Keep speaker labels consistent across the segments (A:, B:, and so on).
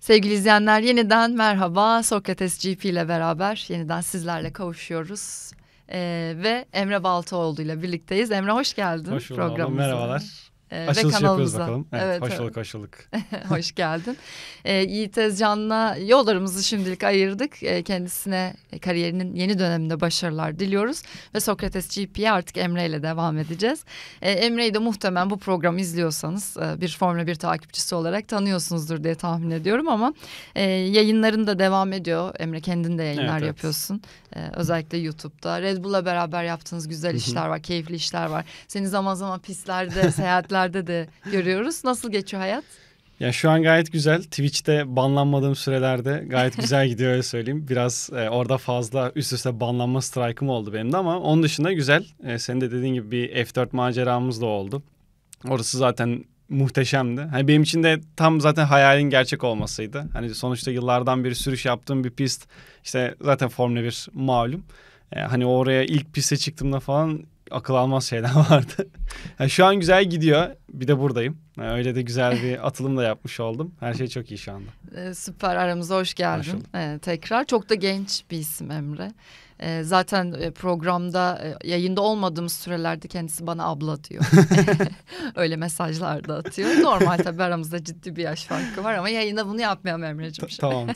A: Sevgili izleyenler yeniden merhaba. Sokrates GP ile beraber yeniden sizlerle kavuşuyoruz. Ee, ve Emre Baltoğlu ile birlikteyiz. Emre hoş geldin hoş programımıza. Merhabalar e, Açılış ve kanalımıza. bakalım. Evet, evet hoş olduk, hoş olduk. hoş geldin. E, Yiğit Ezcan'la yollarımızı şimdilik ayırdık. Ee, e, kendisine kariyerinin yeni döneminde başarılar diliyoruz. Ve Sokrates GP'ye artık Emre ile devam edeceğiz. E, Emre'yi de muhtemelen bu programı izliyorsanız e, bir Formula 1 takipçisi olarak tanıyorsunuzdur diye tahmin ediyorum ama e, yayınların da devam ediyor. Emre kendin de yayınlar evet, yapıyorsun. Evet. E, özellikle YouTube'da. Red Bull'la beraber yaptığınız güzel işler var, keyifli işler var. Seni zaman zaman pistlerde, seyahatler yayınlarda da görüyoruz. Nasıl geçiyor hayat?
B: Ya şu an gayet güzel. Twitch'te banlanmadığım sürelerde gayet güzel gidiyor öyle söyleyeyim. Biraz e, orada fazla üst üste banlanma strike'ım oldu benim de ama onun dışında güzel. E, senin de dediğin gibi bir F4 maceramız da oldu. Orası zaten muhteşemdi. Hani benim için de tam zaten hayalin gerçek olmasıydı. Hani sonuçta yıllardan beri sürüş yaptığım bir pist. işte zaten Formula 1 malum. E, hani oraya ilk piste çıktığımda falan akıl almaz şeyler vardı. yani şu an güzel gidiyor. Bir de buradayım. Yani öyle de güzel bir atılım da yapmış oldum. Her şey çok iyi şu anda.
A: Ee, süper aramıza hoş geldin. Hoş ee, tekrar çok da genç bir isim Emre. Ee, zaten e, programda e, yayında olmadığımız sürelerde kendisi bana abla diyor. öyle mesajlar da atıyor. Normal tabii aramızda ciddi bir yaş farkı var ama yayında bunu yapmayalım Emre'ciğim. Tamam.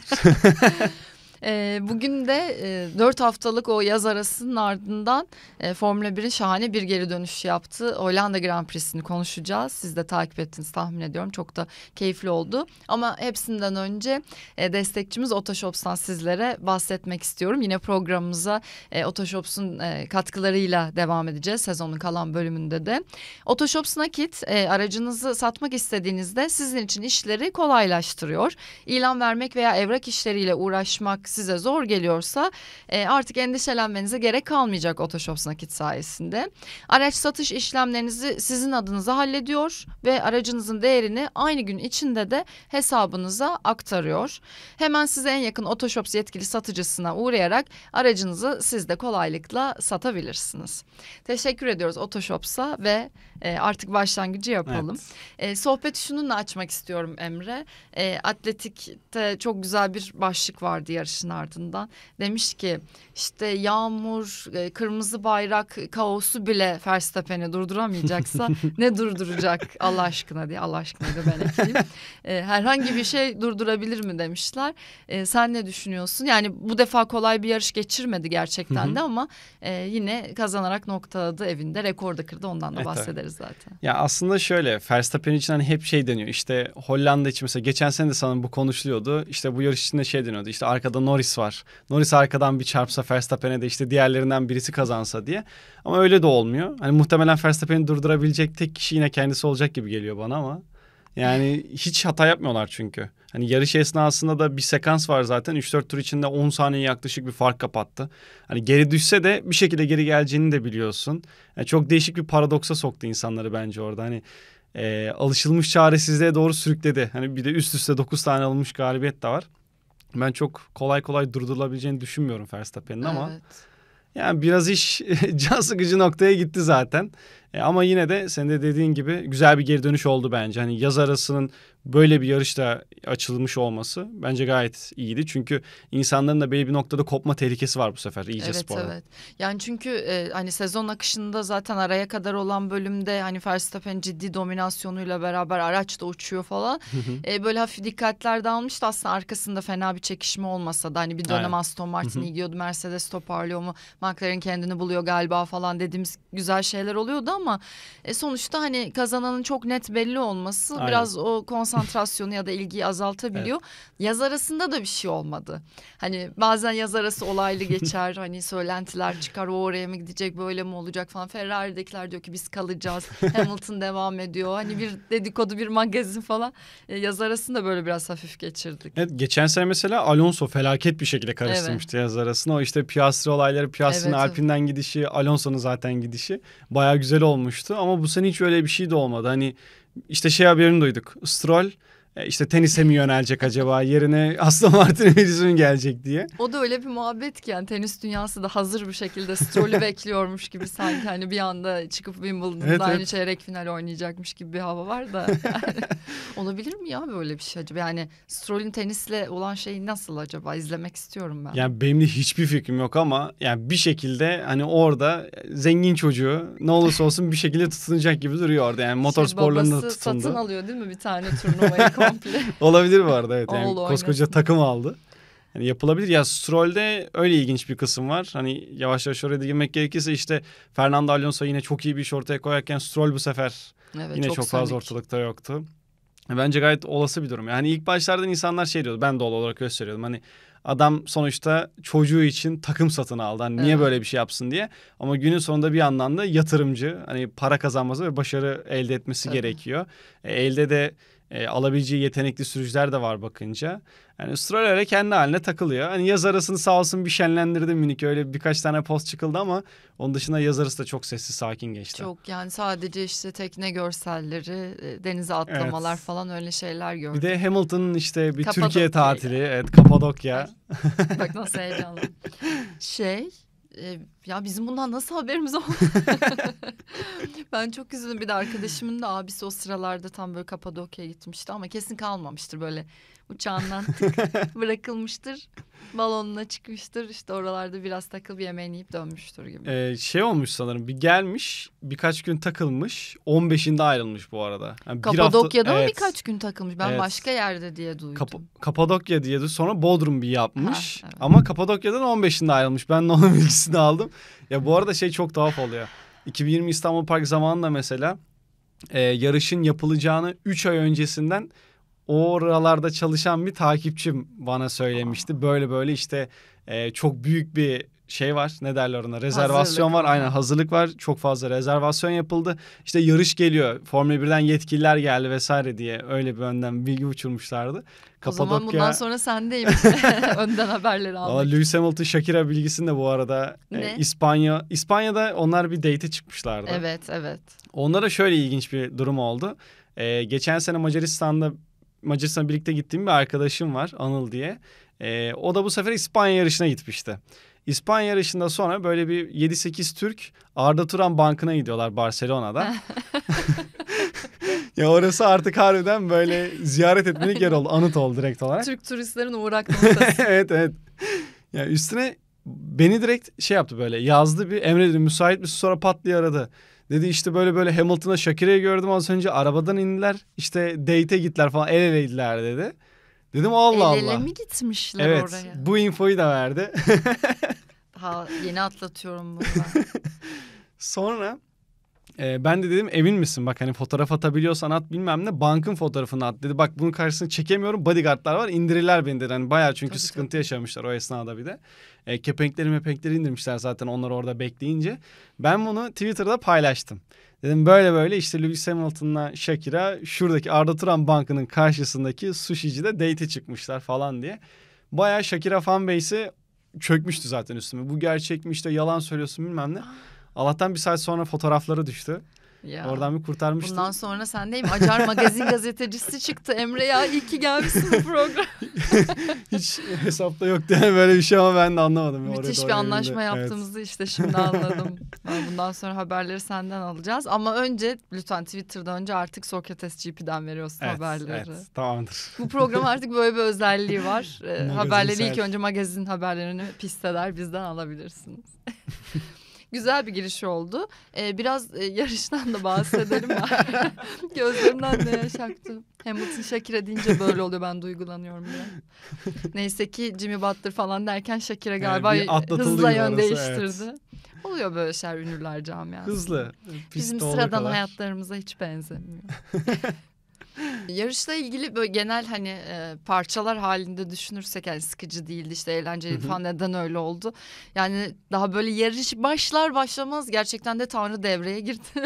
A: E, bugün de e, 4 haftalık o yaz arasının ardından e, Formula 1'in şahane bir geri dönüş yaptı. Hollanda Grand Prix'sini konuşacağız. Siz de takip ettiniz tahmin ediyorum. Çok da keyifli oldu. Ama hepsinden önce e, destekçimiz Otoshops'tan sizlere bahsetmek istiyorum. Yine programımıza e, Otoshops'un e, katkılarıyla devam edeceğiz sezonun kalan bölümünde de. Otoshops Nakit e, aracınızı satmak istediğinizde sizin için işleri kolaylaştırıyor. İlan vermek veya evrak işleriyle uğraşmak size zor geliyorsa e, artık endişelenmenize gerek kalmayacak Otoshop Nakit sayesinde. Araç satış işlemlerinizi sizin adınıza hallediyor ve aracınızın değerini aynı gün içinde de hesabınıza aktarıyor. Hemen size en yakın Otoshops yetkili satıcısına uğrayarak aracınızı siz de kolaylıkla satabilirsiniz. Teşekkür ediyoruz Otoshops'a ve e, artık başlangıcı yapalım. Evet. E, sohbeti şununla açmak istiyorum Emre. E, atletikte çok güzel bir başlık vardı yarış savaşın ardından demiş ki işte yağmur, e, kırmızı bayrak kaosu bile Verstappen'i durduramayacaksa ne durduracak Allah aşkına diye Allah aşkına da ben ekleyeyim. E, herhangi bir şey durdurabilir mi demişler. E, sen ne düşünüyorsun? Yani bu defa kolay bir yarış geçirmedi gerçekten hı hı. de ama yine kazanarak noktaladı evinde rekor da kırdı ondan da evet, bahsederiz tabii.
B: zaten. Ya aslında şöyle Verstappen için hani hep şey deniyor işte Hollanda için mesela geçen sene de sana bu konuşuluyordu. İşte bu yarış içinde şey deniyordu işte arkadan Norris var. Norris arkadan bir çarpsa Verstappen'e de işte diğerlerinden birisi kazansa diye. Ama öyle de olmuyor. Hani muhtemelen Verstappen'i durdurabilecek tek kişi yine kendisi olacak gibi geliyor bana ama. Yani hiç hata yapmıyorlar çünkü. Hani yarış esnasında da bir sekans var zaten. 3-4 tur içinde 10 saniye yaklaşık bir fark kapattı. Hani geri düşse de bir şekilde geri geleceğini de biliyorsun. Yani çok değişik bir paradoksa soktu insanları bence orada. Hani e, alışılmış çaresizliğe doğru sürükledi. Hani bir de üst üste 9 tane alınmış galibiyet de var ben çok kolay kolay durdurulabileceğini düşünmüyorum Verstappen'in evet. ama yani biraz iş can sıkıcı noktaya gitti zaten. E, ama yine de senin de dediğin gibi güzel bir geri dönüş oldu bence. Hani yaz arasının böyle bir yarışta açılmış olması bence gayet iyiydi. Çünkü insanların da belli bir noktada kopma tehlikesi var bu sefer iyice evet, sporda. Evet
A: Yani çünkü e, hani sezon akışında zaten araya kadar olan bölümde hani Verstappen ciddi dominasyonuyla beraber araç da uçuyor falan. e, böyle hafif dikkatler dağılmıştı aslında arkasında fena bir çekişme olmasa da hani bir dönem Aynen. Aston Martin iyi gidiyordu Mercedes toparlıyor mu McLaren kendini buluyor galiba falan dediğimiz güzel şeyler oluyordu ama ama e, sonuçta hani kazananın çok net belli olması Aynen. biraz o konsantrasyonu ya da ilgiyi azaltabiliyor. Evet. Yaz arasında da bir şey olmadı. Hani bazen yaz arası olaylı geçer. hani söylentiler çıkar. O oraya mı gidecek, böyle mi olacak falan. Ferrari'dekiler diyor ki biz kalacağız. Hamilton devam ediyor. Hani bir dedikodu, bir magazin falan. E, yaz arasında böyle biraz hafif geçirdik.
B: Evet, geçen sene mesela Alonso felaket bir şekilde karıştırmıştı evet. yaz arasında O işte Piastri olayları, Piastri'nin evet, Alpin'den evet. gidişi, Alonso'nun zaten gidişi. Bayağı güzel oldu olmuştu ama bu sene hiç öyle bir şey de olmadı. Hani işte şey haberini duyduk. Stroll e, işte tenise mi yönelecek acaba yerine Aston Martin Wilson gelecek diye.
A: O da öyle bir muhabbet ki yani tenis dünyası da hazır bir şekilde Stroll'ü bekliyormuş gibi sanki hani bir anda çıkıp Wimbledon'da evet, aynı evet. çeyrek final oynayacakmış gibi bir hava var da. Yani, olabilir mi ya böyle bir şey acaba? Yani Stroll'ün tenisle olan şeyi nasıl acaba izlemek istiyorum ben. Yani
B: benim de hiçbir fikrim yok ama yani bir şekilde hani orada zengin çocuğu ne olursa olsun bir şekilde tutunacak gibi duruyor orada. Yani motorsporlarında şey, tutundu. Babası satın
A: alıyor değil mi bir tane turnuvayı
B: komple. Olabilir bu arada evet. Yani koskoca oynasın. takım aldı. Yani yapılabilir. Ya Stroll'de öyle ilginç bir kısım var. Hani yavaş yavaş oraya girmek gerekirse işte Fernando Alonso yine çok iyi bir iş ortaya koyarken Stroll bu sefer evet, yine çok, çok fazla ortalıkta yoktu. Bence gayet olası bir durum. Yani ilk başlarda insanlar şey diyordu. Ben de doğal olarak gösteriyordum. Hani adam sonuçta çocuğu için takım satın aldı. Hani niye evet. böyle bir şey yapsın diye. Ama günün sonunda bir anlamda yatırımcı. Hani para kazanması ve başarı elde etmesi evet. gerekiyor. E, elde de e, alabileceği yetenekli sürücüler de var bakınca. Yani Stroll kendi haline takılıyor. Hani yaz arasını sağ olsun bir şenlendirdi minik öyle birkaç tane post çıkıldı ama onun dışında yaz arası da çok sessiz sakin geçti. Çok
A: yani sadece işte tekne görselleri, e, denize atlamalar evet. falan öyle şeyler gördüm. Bir de
B: Hamilton'ın işte bir Kapadokya. Türkiye tatili, evet Kapadokya. Bak nasıl
A: heyecanlı. şey e, ya bizim bundan nasıl haberimiz oldu? ben çok üzüldüm. Bir de arkadaşımın da abisi o sıralarda tam böyle Kapadokya'ya gitmişti ama kesin kalmamıştır böyle uçağından bırakılmıştır. Balonuna çıkmıştır işte oralarda biraz takıl bir yemeğini yiyip dönmüştür gibi.
B: Ee, şey olmuş sanırım bir gelmiş birkaç gün takılmış 15'inde ayrılmış bu arada. Yani Kapadokya'da hafta, mı evet. birkaç gün
A: takılmış ben evet. başka yerde diye duydum. Kap
B: Kapadokya diye de sonra Bodrum bir yapmış ha, evet. ama Kapadokya'dan 15'inde ayrılmış ben onun bilgisini aldım. Ya bu arada şey çok tuhaf oluyor. 2020 İstanbul Park zamanında mesela e, yarışın yapılacağını 3 ay öncesinden oralarda çalışan bir takipçim bana söylemişti. Böyle böyle işte e, çok büyük bir şey var ne derler ona rezervasyon hazırlık. var aynen hazırlık var çok fazla rezervasyon yapıldı işte yarış geliyor Formula 1'den yetkililer geldi vesaire diye öyle bir önden bilgi uçurmuşlardı. Kapadokya... O zaman bundan
A: sonra sendeymiş önden haberleri almak. Valla
B: Lewis Hamilton Shakira bilgisinde bu arada e, ne? E, İspanya İspanya'da onlar bir date çıkmışlardı. Evet evet. Onlara şöyle ilginç bir durum oldu. Ee, geçen sene Macaristan'da Macaristan'a birlikte gittiğim bir arkadaşım var Anıl diye. E, o da bu sefer İspanya yarışına gitmişti. İspanya yarışında sonra böyle bir 7-8 Türk Arda Turan Bankı'na gidiyorlar Barcelona'da. ya orası artık harbiden böyle ziyaret etmelik yer oldu. Anıt oldu direkt olarak.
A: Türk turistlerin uğrak
B: evet evet. Ya üstüne beni direkt şey yaptı böyle yazdı bir Emre dedi müsait misin sonra pat diye aradı. Dedi işte böyle böyle Hamilton'a Shakira'yı gördüm az önce arabadan indiler. işte date'e gittiler falan el eleydiler dedi. Dedim Allah el Allah. El mi
A: gitmişler evet, oraya?
B: bu infoyu da verdi.
A: ha, yeni atlatıyorum bunu.
B: Sonra e, ben de dedim emin misin bak hani fotoğraf atabiliyorsan at bilmem ne bankın fotoğrafını at dedi. Bak bunun karşısını çekemiyorum bodyguardlar var indirirler beni dedi. Hani bayağı çünkü tabii, sıkıntı tabii. yaşamışlar o esnada bir de. E, kepenkleri mepenkleri indirmişler zaten onları orada bekleyince. Ben bunu Twitter'da paylaştım. Dedim böyle böyle işte Lewis Hamilton'la Shakira şuradaki Arda Turan Bankı'nın karşısındaki sushi'cide date çıkmışlar falan diye. Bayağı Shakira fanbase'i çökmüştü zaten üstüme. Bu gerçekmiş de yalan söylüyorsun bilmem ne. Ah. Allah'tan bir saat sonra fotoğrafları düştü. Ya. Oradan bir kurtarmıştım. Bundan
A: sonra sen sendeyim. Acar magazin gazetecisi çıktı. Emre ya iyi ki gelmişsin bu program.
B: Hiç hesapta yok diye böyle bir şey ama ben de anlamadım. Müthiş Oraya bir anlaşma yerinde. yaptığımızı
A: evet. işte şimdi anladım. Ben bundan sonra haberleri senden alacağız. Ama önce lütfen Twitter'dan önce artık Sokrates GP'den veriyorsun evet, haberleri. Evet tamamdır. Bu program artık böyle bir özelliği var. Ee, haberleri ilk önce magazin haberlerini pisteder bizden alabilirsiniz. Güzel bir giriş oldu. Ee, biraz e, yarıştan da bahsedelim. Gözlerimden de yaş aktı. Hamilton Shakira deyince böyle oluyor ben duygulanıyorum bile. Neyse ki Jimmy Butler falan derken Shakira galiba yani hızla yön orası, değiştirdi. Evet. Oluyor böyle şeyler ünlüler camiası. Hızlı. Bizim sıradan kadar. hayatlarımıza hiç benzemiyor. Yarışla ilgili böyle genel hani e, parçalar halinde düşünürsek yani sıkıcı değildi işte eğlenceli falan neden öyle oldu. Yani daha böyle yarış başlar başlamaz gerçekten de Tanrı devreye girdi.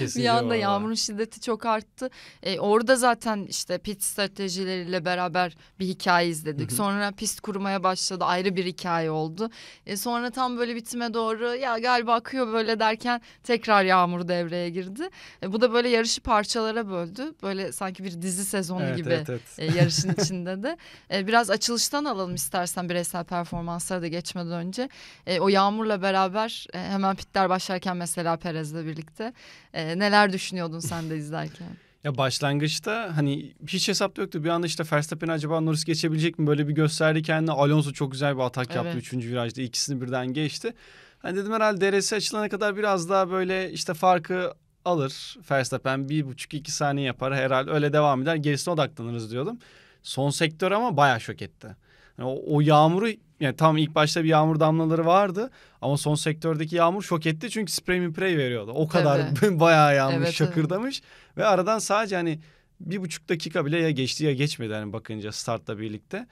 A: bir anda yağmurun şiddeti çok arttı. E, orada zaten işte pit stratejileriyle beraber bir hikaye izledik. sonra pist kurumaya başladı ayrı bir hikaye oldu. E, sonra tam böyle bitime doğru ya galiba akıyor böyle derken tekrar yağmur devreye girdi. E, bu da böyle yarışı parçalara böldü. Böyle sanki sanki bir dizi sezonu evet, gibi evet, evet. E, yarışın içinde de. E, biraz açılıştan alalım istersen bireysel performanslara da geçmeden önce. E, o yağmurla beraber e, hemen pitler başlarken mesela Perez'le birlikte e, neler düşünüyordun sen de izlerken?
B: Ya başlangıçta hani hiç hesap yoktu. Bir anda işte Verstappen'i acaba Norris geçebilecek mi? Böyle bir gösterdi kendine. Alonso çok güzel bir atak yaptı 3. virajda. ikisini birden geçti. Hani dedim herhalde DRS açılana kadar biraz daha böyle işte farkı alır Verstappen bir buçuk iki saniye yapar herhalde öyle devam eder gerisine odaklanırız diyordum. Son sektör ama bayağı şok etti. Yani o, o yağmuru yani tam ilk başta bir yağmur damlaları vardı ama son sektördeki yağmur şok etti çünkü spray mi prey veriyordu. O kadar evet. bayağı yağmış evet, şakırdamış evet. ve aradan sadece hani bir buçuk dakika bile ya geçti ya geçmedi hani bakınca startla birlikte.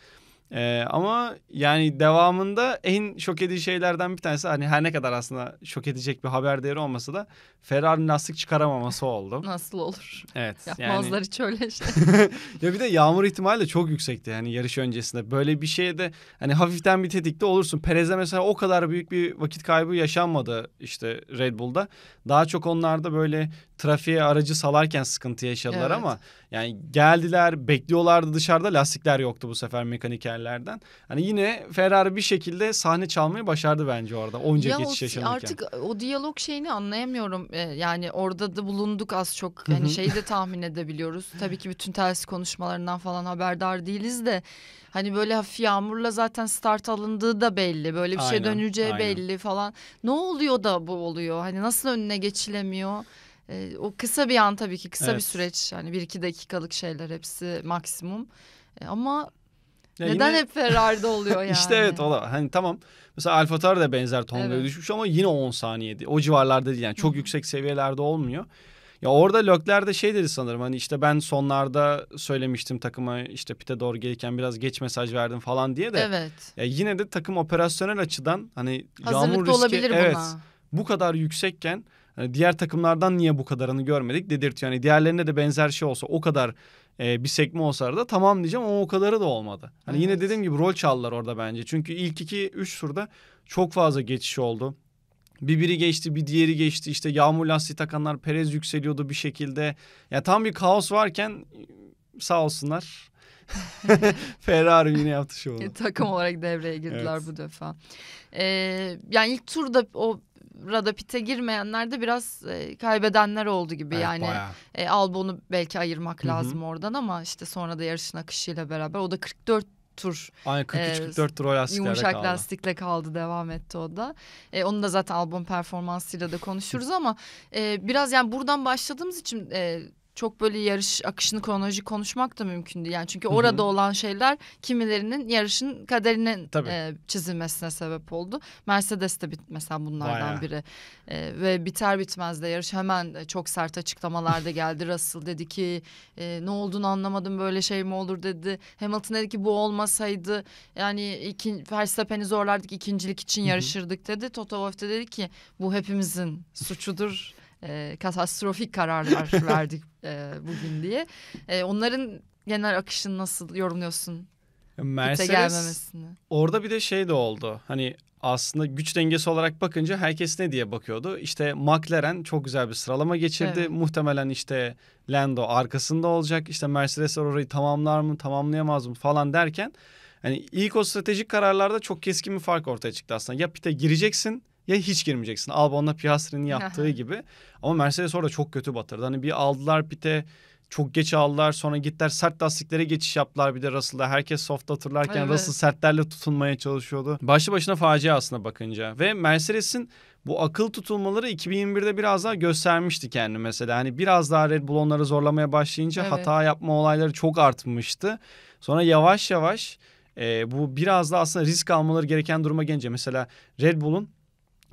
B: Ee, ama yani devamında en şok edici şeylerden bir tanesi hani her ne kadar aslında şok edecek bir haber değeri olmasa da Ferrari lastik çıkaramaması oldu.
A: Nasıl olur?
B: Evet. Yapmazlar yani...
A: hiç öyle şey.
B: ya bir de yağmur ihtimali de çok yüksekti yani yarış öncesinde. Böyle bir şeye de hani hafiften bir tetikte olursun. Perez'e mesela o kadar büyük bir vakit kaybı yaşanmadı işte Red Bull'da. Daha çok onlarda böyle trafiğe aracı salarken sıkıntı yaşadılar evet. ama yani geldiler bekliyorlardı dışarıda lastikler yoktu bu sefer mekanikerlerden. Hani yine Ferrari bir şekilde sahne çalmayı başardı bence orada onca ya geçiş yaşanırken. Artık
A: o diyalog şeyini anlayamıyorum ee, yani orada da bulunduk az çok hani şeyi de tahmin edebiliyoruz. Tabii ki bütün telsiz konuşmalarından falan haberdar değiliz de hani böyle hafif yağmurla zaten start alındığı da belli. Böyle bir şey aynen, şey döneceği aynen. belli falan. Ne oluyor da bu oluyor? Hani nasıl önüne geçilemiyor? E, o kısa bir an tabii ki kısa evet. bir süreç yani bir iki dakikalık şeyler hepsi maksimum e, ama ya neden yine... hep Ferrari'de oluyor yani? işte evet
B: o da hani tamam mesela Alfa Tauri de benzer tonlara evet. düşmüş ama yine 10 saniyeydi o civarlarda değil yani çok yüksek seviyelerde olmuyor. Ya orada Lökler de şey dedi sanırım hani işte ben sonlarda söylemiştim takıma işte pite doğru gelirken biraz geç mesaj verdim falan diye de. Evet. Ya yine de takım operasyonel açıdan hani Hazırlıklı yağmur riski olabilir buna. evet bu kadar yüksekken Hani diğer takımlardan niye bu kadarını görmedik dedirtiyor. Yani diğerlerine de benzer şey olsa o kadar e, bir sekme olsa da tamam diyeceğim ama o kadarı da olmadı. Hani evet. yine dediğim gibi rol çaldılar orada bence. Çünkü ilk iki üç turda çok fazla geçiş oldu. Bir biri geçti bir diğeri geçti işte yağmur lastiği takanlar Perez yükseliyordu bir şekilde. Ya tam bir kaos varken sağ olsunlar Ferrari yine yaptı şovunu. E,
A: takım olarak devreye girdiler evet. bu defa. Ee, yani ilk turda o Radapit'e girmeyenler de biraz e, kaybedenler oldu gibi evet, yani. Bayağı. E, Albon'u belki ayırmak Hı-hı. lazım oradan ama işte sonra da yarışın akışıyla beraber o da 44 tur. Aynen 43-44 e, tur o lastiklerle Yumuşak kaldı. lastikle kaldı devam etti o da. E, onu da zaten albüm performansıyla da konuşuruz ama e, biraz yani buradan başladığımız için e, çok böyle yarış akışını kronolojik konuşmak da mümkün değil. Yani çünkü orada olan şeyler kimilerinin yarışın kaderinin e, çizilmesine sebep oldu. Mercedes de bit mesela bunlardan biri. E, ve biter bitmez de yarış hemen e, çok sert açıklamalarda geldi. Russell dedi ki e, ne olduğunu anlamadım böyle şey mi olur dedi. Hamilton dedi ki bu olmasaydı yani iki, Verstappen'i zorlardık ikincilik için yarışırdık dedi. Toto Wolff de dedi ki bu hepimizin suçudur e, katastrofik kararlar verdik e, bugün diye. E, onların genel akışını nasıl yorumluyorsun? Mercedes
B: orada bir de şey de oldu. Hani aslında güç dengesi olarak bakınca herkes ne diye bakıyordu? İşte McLaren çok güzel bir sıralama geçirdi. Evet. Muhtemelen işte Lando arkasında olacak. İşte Mercedes orayı tamamlar mı, tamamlayamaz mı falan derken hani ilk o stratejik kararlarda çok keskin bir fark ortaya çıktı aslında. Ya pite gireceksin ya hiç girmeyeceksin. Albon'la Piastri'nin yaptığı gibi. Ama Mercedes orada çok kötü batırdı. Hani bir aldılar pite çok geç aldılar sonra gittiler sert lastiklere geçiş yaptılar bir de Russell'da. Herkes soft hatırlarken evet. Russell sertlerle tutunmaya çalışıyordu. Başlı başına facia aslında bakınca. Ve Mercedes'in bu akıl tutulmaları 2021'de biraz daha göstermişti kendini mesela. Hani biraz daha Red Bull onları zorlamaya başlayınca evet. hata yapma olayları çok artmıştı. Sonra yavaş yavaş e, bu biraz da aslında risk almaları gereken duruma gelince mesela Red Bull'un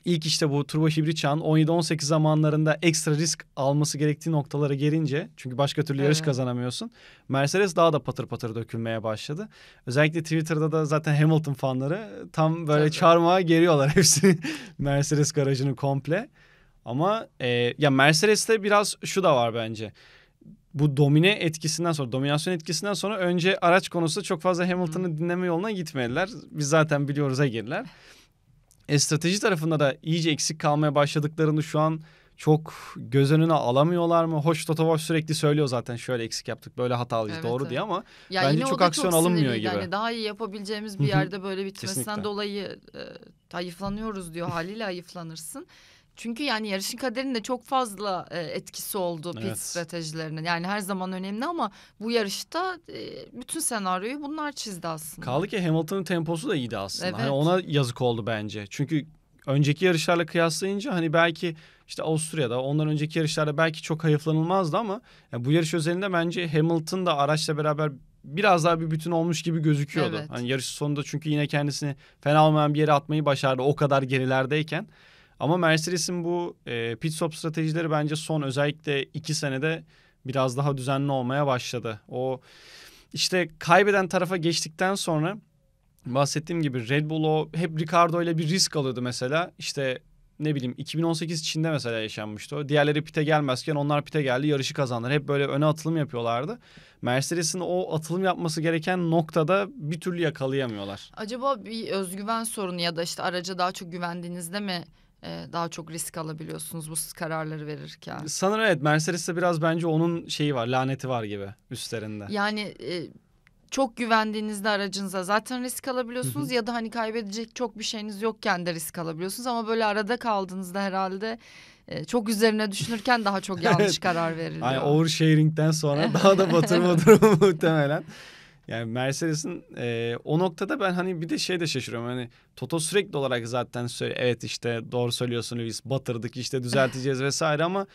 B: ilk işte bu turbo hibrit çağın 17-18 zamanlarında ekstra risk alması gerektiği noktalara gelince çünkü başka türlü evet. yarış kazanamıyorsun. Mercedes daha da patır patır dökülmeye başladı. Özellikle Twitter'da da zaten Hamilton fanları tam böyle Tabii. çarmıha geriyorlar hepsi Mercedes garajını komple. Ama e, ya Mercedes'te biraz şu da var bence bu domine etkisinden sonra, dominasyon etkisinden sonra önce araç konusu çok fazla Hamilton'ı dinleme yoluna gitmediler. Biz zaten biliyoruz girler. E, strateji tarafında da iyice eksik kalmaya başladıklarını şu an çok göz önüne alamıyorlar mı? Hoş Toto sürekli söylüyor zaten şöyle eksik yaptık böyle hatalıyız evet, doğru evet. diye ama ya bence çok aksiyon çok alınmıyor gibi. Yani
A: daha iyi yapabileceğimiz bir yerde böyle bitmesinden Kesinlikle. dolayı e, hayıflanıyoruz diyor haliyle hayıflanırsın. Çünkü yani yarışın kaderinde çok fazla e, etkisi oldu pit evet. stratejilerinin. Yani her zaman önemli ama bu yarışta e, bütün senaryoyu bunlar çizdi aslında. Kaldı
B: ki Hamilton'ın temposu da iyiydi aslında. Hani evet. Hani ona yazık oldu bence. Çünkü önceki yarışlarla kıyaslayınca hani belki işte Avusturya'da ondan önceki yarışlarda belki çok hayıflanılmazdı ama yani bu yarış özelinde bence Hamilton da araçla beraber biraz daha bir bütün olmuş gibi gözüküyordu. Evet. Hani yarış sonunda çünkü yine kendisini fena olmayan bir yere atmayı başardı o kadar gerilerdeyken. Ama Mercedes'in bu e, pit stop stratejileri bence son özellikle iki senede biraz daha düzenli olmaya başladı. O işte kaybeden tarafa geçtikten sonra bahsettiğim gibi Red Bull o hep Ricardo ile bir risk alıyordu mesela. İşte ne bileyim 2018 Çin'de mesela yaşanmıştı o. Diğerleri pite gelmezken onlar pite geldi yarışı kazandılar. Hep böyle öne atılım yapıyorlardı. Mercedes'in o atılım yapması gereken noktada bir türlü yakalayamıyorlar.
A: Acaba bir özgüven sorunu ya da işte araca daha çok güvendiğinizde mi ee, daha çok risk alabiliyorsunuz bu kararları verirken.
B: Sanırım evet Mercedes'te biraz bence onun şeyi var laneti var gibi üstlerinde.
A: Yani e, çok güvendiğinizde aracınıza zaten risk alabiliyorsunuz ya da hani kaybedecek çok bir şeyiniz yokken de risk alabiliyorsunuz ama böyle arada kaldığınızda herhalde e, çok üzerine düşünürken daha çok yanlış evet. karar veriliyor. Yani
B: oversharing'den sonra daha da batırma durumu muhtemelen. Yani Mercedes'in e, o noktada ben hani bir de şey de şaşırıyorum. Hani Toto sürekli olarak zaten söyle evet işte doğru söylüyorsun Lewis batırdık işte düzelteceğiz vesaire ama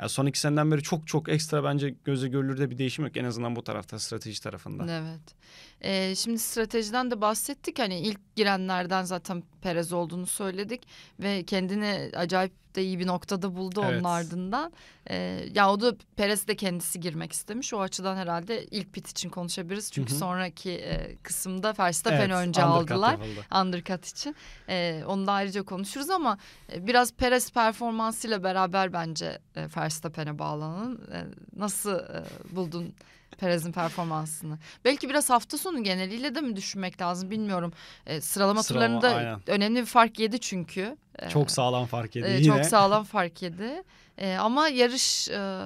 B: yani son iki seneden beri çok çok ekstra bence göze görülür de bir değişim yok. En azından bu tarafta strateji tarafında.
A: Evet. E, şimdi stratejiden de bahsettik. Hani ilk girenlerden zaten Perez olduğunu söyledik ve kendini acayip de iyi bir noktada buldu evet. onun ardından. E, ya o da Perez de kendisi girmek istemiş. O açıdan herhalde ilk pit için konuşabiliriz. Çünkü Hı-hı. sonraki e, kısımda Verstappen evet, önce undercut aldılar. Yapıldı. Undercut için. E, onu da ayrıca konuşuruz ama e, biraz Perez performansıyla beraber bence e, Verstappen'e bağlanan. E, nasıl e, buldun Perez'in performansını. Belki biraz hafta sonu geneliyle de mi düşünmek lazım bilmiyorum. E, sıralama, sıralama turlarında aynen. önemli bir fark yedi çünkü. E, çok sağlam fark yedi e, yine. Çok sağlam fark yedi. E, ama yarış e,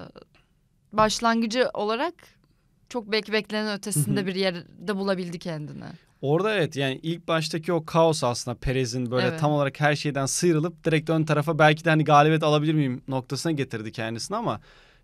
A: başlangıcı olarak çok belki beklenen ötesinde bir yerde bulabildi kendini.
B: Orada evet yani ilk baştaki o kaos aslında Perez'in böyle evet. tam olarak her şeyden sıyrılıp direkt ön tarafa belki de hani galibiyet alabilir miyim noktasına getirdi kendisini ama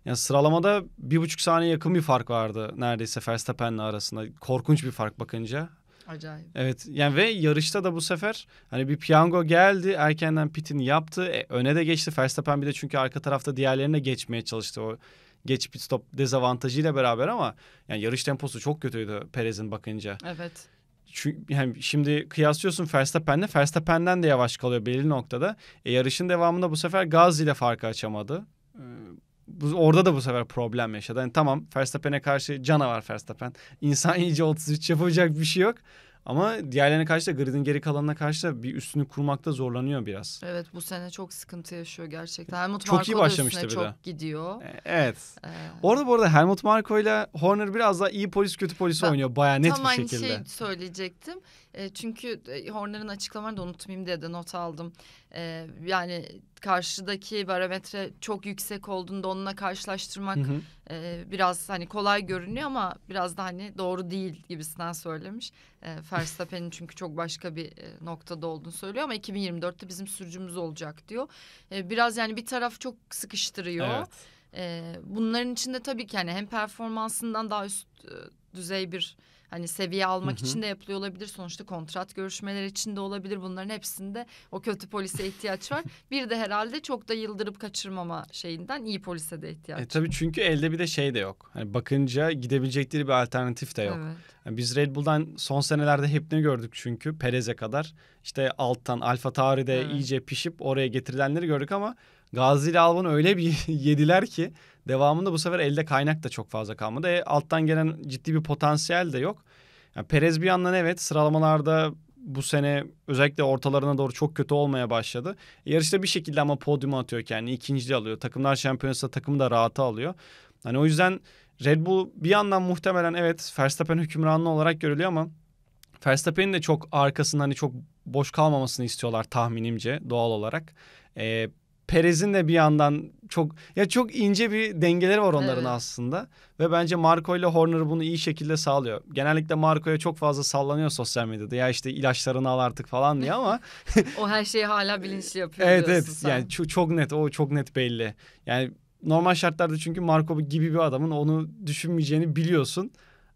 B: yani sıralamada bir buçuk saniye yakın bir fark vardı neredeyse Verstappen'le arasında. Korkunç bir fark bakınca. Acayip. Evet yani ve yarışta da bu sefer hani bir piyango geldi erkenden pitini yaptı e, öne de geçti Verstappen bir de çünkü arka tarafta diğerlerine geçmeye çalıştı o geç pit stop dezavantajıyla beraber ama yani yarış temposu çok kötüydü Perez'in bakınca. Evet. Çünkü yani şimdi kıyaslıyorsun Verstappen'le Verstappen'den de yavaş kalıyor belirli noktada. E, yarışın devamında bu sefer Gazi ile farkı açamadı. Ee, bu, orada da bu sefer problem yaşadı. Yani tamam Verstappen'e karşı canavar Verstappen. İnsan iyice 33 yapacak bir şey yok. Ama diğerlerine karşı da gridin geri kalanına karşı da bir üstünü kurmakta zorlanıyor biraz.
A: Evet bu sene çok sıkıntı yaşıyor gerçekten. Helmut çok Marko iyi başlamıştı bir çok de. gidiyor. E,
B: evet. Ee, Orada bu arada Helmut Marko ile Horner biraz daha iyi polis kötü polis oynuyor baya net bir şekilde. Tam aynı şeyi
A: söyleyecektim. E, çünkü e, Horner'ın açıklamalarını da unutmayayım diye de not aldım. E, yani karşıdaki barometre çok yüksek olduğunda onunla karşılaştırmak hı hı. E, biraz hani kolay görünüyor ama biraz da hani doğru değil gibisinden söylemiş. E, Verstappen'in çünkü çok başka bir e, noktada olduğunu söylüyor ama 2024'te bizim sürücümüz olacak diyor. E, biraz yani bir taraf çok sıkıştırıyor. Evet. E, bunların içinde tabii ki hani hem performansından daha üst e, düzey bir hani seviye almak Hı-hı. için de yapılıyor olabilir. Sonuçta kontrat görüşmeleri için de olabilir. Bunların hepsinde o kötü polise ihtiyaç var. bir de herhalde çok da yıldırıp kaçırmama şeyinden iyi polise de ihtiyaç. E,
B: tabii çünkü elde bir de şey de yok. Hani bakınca gidebilecekleri bir alternatif de yok. Evet. biz Red Bull'dan son senelerde hep ne gördük çünkü Perez'e kadar işte alttan Alfa Tauri'de evet. iyice pişip oraya getirilenleri gördük ama Gazi ile Albon öyle bir yediler ki Devamında bu sefer elde kaynak da çok fazla kalmadı. E, alttan gelen ciddi bir potansiyel de yok. Yani Perez bir yandan evet sıralamalarda bu sene özellikle ortalarına doğru çok kötü olmaya başladı. Yarışta bir şekilde ama podyuma atıyor kendini. ikinci de alıyor. Takımlar şampiyonası takımı da rahata alıyor. Hani o yüzden Red Bull bir yandan muhtemelen evet Verstappen hükümranlı olarak görülüyor ama Verstappen'in de çok arkasında hani çok boş kalmamasını istiyorlar tahminimce doğal olarak. Ee, Perez'in de bir yandan çok ya çok ince bir dengeleri var onların evet. aslında ve bence Marco ile Horner bunu iyi şekilde sağlıyor. Genellikle Marco'ya çok fazla sallanıyor sosyal medyada. Ya işte ilaçlarını al artık falan diye ama
A: o her şeyi hala bilinçli yapıyor. evet evet. Sen. Yani
B: çok, çok net o çok net belli. Yani normal şartlarda çünkü Marco gibi bir adamın onu düşünmeyeceğini biliyorsun.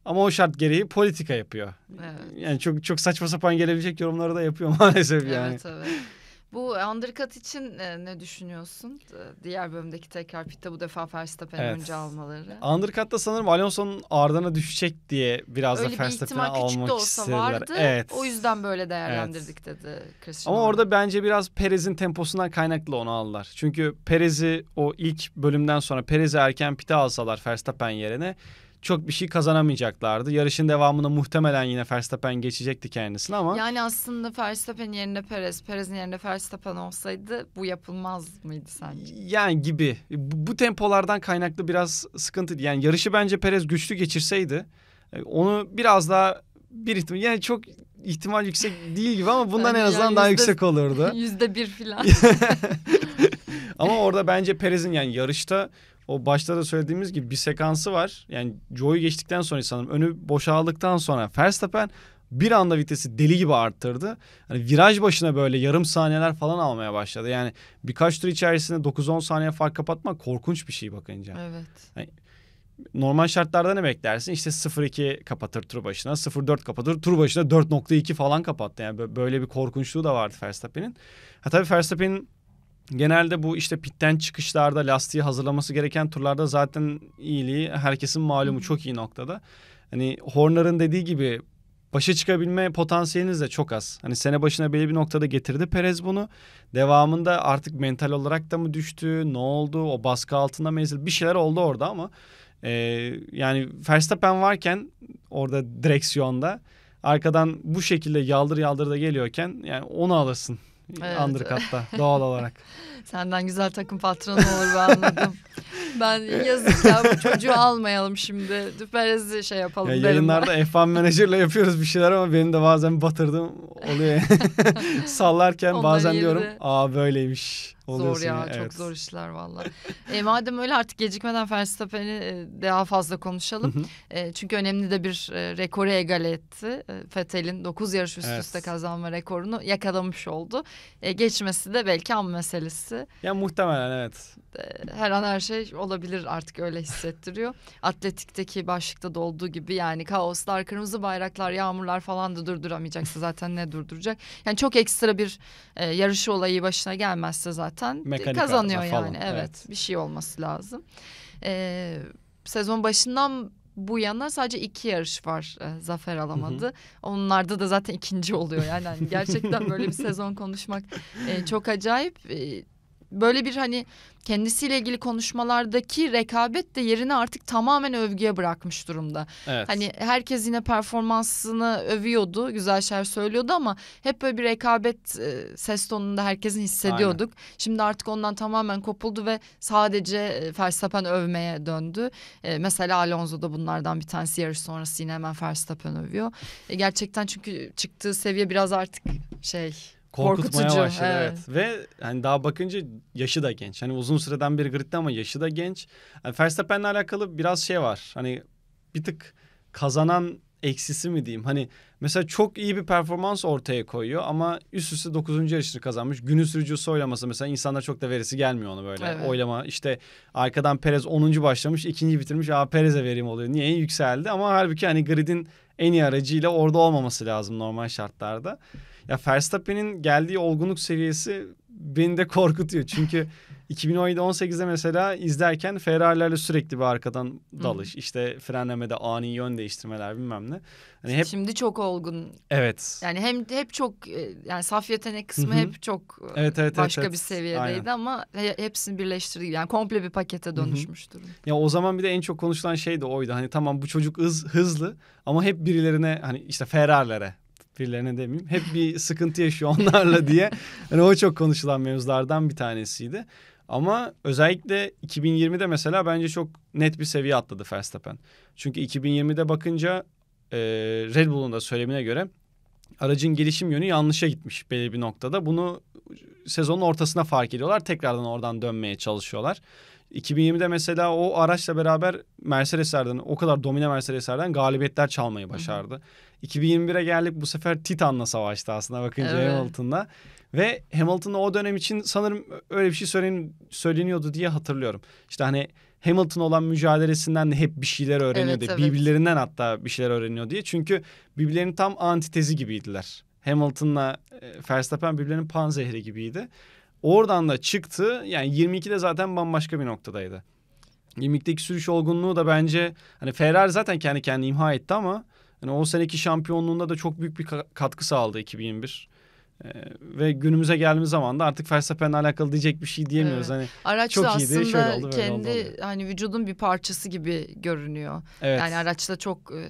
B: Ama o şart gereği politika yapıyor. Evet. Yani çok çok saçma sapan gelebilecek yorumları da yapıyor maalesef yani. Evet evet.
A: Bu e, undercut için e, ne düşünüyorsun? Diğer bölümdeki tekrar pitte bu defa Verstappen'i evet. önce almaları.
B: Undercut'ta sanırım Alonso'nun ardına düşecek diye biraz Öyle da Verstappen'i bir almak küçük de olsa istediler. Vardı. Evet.
A: O yüzden böyle değerlendirdik evet. dedi Christian. Ama orada
B: bence biraz Perez'in temposundan kaynaklı onu aldılar. Çünkü Perez'i o ilk bölümden sonra Perez'i erken pite alsalar Verstappen yerine çok bir şey kazanamayacaklardı. Yarışın devamında muhtemelen yine Verstappen geçecekti kendisini
A: ama. Yani aslında Verstappen yerine Perez, Perez'in yerine Verstappen olsaydı bu yapılmaz mıydı sence?
B: Yani gibi. Bu, bu tempolardan kaynaklı biraz sıkıntı. Yani yarışı bence Perez güçlü geçirseydi e, onu biraz daha bir ihtimal yani çok ihtimal yüksek değil gibi ama bundan en azından yüzde, daha yüksek olurdu.
A: Yüzde bir falan
B: ama orada bence Perez'in yani yarışta o başta da söylediğimiz gibi bir sekansı var. Yani Joe'yu geçtikten sonra sanırım önü boşaldıktan sonra Verstappen bir anda vitesi deli gibi arttırdı. Hani viraj başına böyle yarım saniyeler falan almaya başladı. Yani birkaç tur içerisinde 9-10 saniye fark kapatmak korkunç bir şey bakınca. Evet. Yani normal şartlarda ne beklersin? İşte 0-2 kapatır tur başına, 0-4 kapatır tur başına 4.2 falan kapattı. Yani böyle bir korkunçluğu da vardı Verstappen'in. Ha tabii Verstappen'in Genelde bu işte pitten çıkışlarda lastiği hazırlaması gereken turlarda zaten iyiliği herkesin malumu çok iyi noktada. Hani Horner'ın dediği gibi başa çıkabilme potansiyeliniz de çok az. Hani sene başına belli bir noktada getirdi Perez bunu. Devamında artık mental olarak da mı düştü? Ne oldu? O baskı altında mı ezildi? Bir şeyler oldu orada ama e, yani Verstappen varken orada direksiyonda arkadan bu şekilde yaldır yaldır da geliyorken yani onu alırsın. Evet. Undercut'ta doğal olarak.
A: Senden güzel takım patronu olur ben anladım. ben yazık ya bu çocuğu almayalım şimdi. Düperezi
B: şey yapalım ya, derim. Yayınlarda F1 menajerle yapıyoruz bir şeyler ama benim de bazen batırdım oluyor. Sallarken Onlar bazen yerine. diyorum aa böyleymiş. oluyor zor ya, ya çok evet. zor işler valla.
A: e, madem öyle artık gecikmeden Verstappen'i e, daha fazla konuşalım. E, çünkü önemli de bir e, rekoru egale etti. E, Fethel'in 9 yarış üst evet. üste kazanma rekorunu yakalamış oldu. E, geçmesi de belki an meselesi.
B: Ya muhtemelen evet.
A: E, her an her şey olabilir artık öyle hissettiriyor. Atletikteki başlıkta da olduğu gibi yani kaoslar, kırmızı bayraklar, yağmurlar falan da durduramayacaksa zaten ne durduracak. Yani çok ekstra bir e, yarış olayı başına gelmezse zaten e, Mekanik kazanıyor yani. Falan. Evet, evet bir şey olması lazım. E, sezon başından bu yana sadece iki yarış var e, zafer alamadı. Hı hı. Onlarda da zaten ikinci oluyor yani, yani gerçekten böyle bir sezon konuşmak e, çok acayip. E, böyle bir hani kendisiyle ilgili konuşmalardaki rekabet de yerini artık tamamen övgüye bırakmış durumda. Evet. Hani herkes yine performansını övüyordu, güzel şeyler söylüyordu ama hep böyle bir rekabet e, ses tonunda herkesin hissediyorduk. Aynen. Şimdi artık ondan tamamen kopuldu ve sadece e, Verstappen övmeye döndü. E, mesela Alonso da bunlardan bir tanesi yarış sonrası yine hemen Verstappen övüyor. E, gerçekten çünkü çıktığı seviye biraz artık şey korkutmaya Korkutucu, başladı evet. evet.
B: Ve hani daha bakınca yaşı da genç. Hani uzun süreden bir gridde ama yaşı da genç. Yani Verstappen'le alakalı biraz şey var. Hani bir tık kazanan eksisi mi diyeyim? Hani mesela çok iyi bir performans ortaya koyuyor ama üst üste 9. yarışını kazanmış. Günün sürücüsü oylaması mesela insanlar çok da verisi gelmiyor ona böyle. Evet. Oylama işte arkadan Perez 10. başlamış, 2. bitirmiş. Aa Perez'e vereyim oluyor. Niye yükseldi? Ama halbuki hani gridin en iyi aracıyla orada olmaması lazım normal şartlarda. Ya Verstappen'in geldiği olgunluk seviyesi beni de korkutuyor. Çünkü 2017 18'de mesela izlerken Ferrari'lerle sürekli bir arkadan dalış. Hı. İşte frenlemede ani yön değiştirmeler bilmem ne. Hani hep... Şimdi çok olgun. Evet.
A: Yani hem hep çok e, yani saf yetenek kısmı Hı-hı. hep çok e, evet, evet, başka evet, evet. bir seviyedeydi Aynen. ama hepsini birleştirdi. Yani komple bir pakete dönüşmüş durum.
B: Ya o zaman bir de en çok konuşulan şey de oydu. Hani tamam bu çocuk hız, hızlı ama hep birilerine hani işte Ferrari'lere birilerine demeyeyim. Hep bir sıkıntı yaşıyor onlarla diye. Hani o çok konuşulan mevzulardan bir tanesiydi. Ama özellikle 2020'de mesela bence çok net bir seviye atladı Verstappen. Çünkü 2020'de bakınca e, Red Bull'un da söylemine göre aracın gelişim yönü yanlışa gitmiş belli bir noktada. Bunu sezonun ortasına fark ediyorlar. Tekrardan oradan dönmeye çalışıyorlar. 2020'de mesela o araçla beraber Mercedes'lerden o kadar domine Mercedes'lerden galibiyetler çalmayı başardı. 2021'e geldik bu sefer Titan'la savaştı aslında bakınca evet. Hamilton'la. Ve Hamilton'la o dönem için sanırım öyle bir şey söylen, söyleniyordu diye hatırlıyorum. İşte hani Hamilton olan mücadelesinden de hep bir şeyler öğreniyordu. evet. Birbirlerinden hatta bir şeyler öğreniyor diye. Çünkü birbirlerinin tam antitezi gibiydiler. Hamilton'la e, Verstappen birbirlerinin panzehri gibiydi. Oradan da çıktı. Yani 22'de zaten bambaşka bir noktadaydı. 22'deki sürüş olgunluğu da bence hani Ferrari zaten kendi kendini imha etti ama hani o seneki şampiyonluğunda da çok büyük bir katkı sağladı 2021. Ee, ve günümüze geldiğimiz zaman da artık Verstappen'le alakalı diyecek bir şey diyemiyoruz. Evet. Hani araç çok da aslında iyiydi, şöyle oldu, kendi oldu.
A: hani vücudun bir parçası gibi görünüyor. Evet. Yani araçta çok e,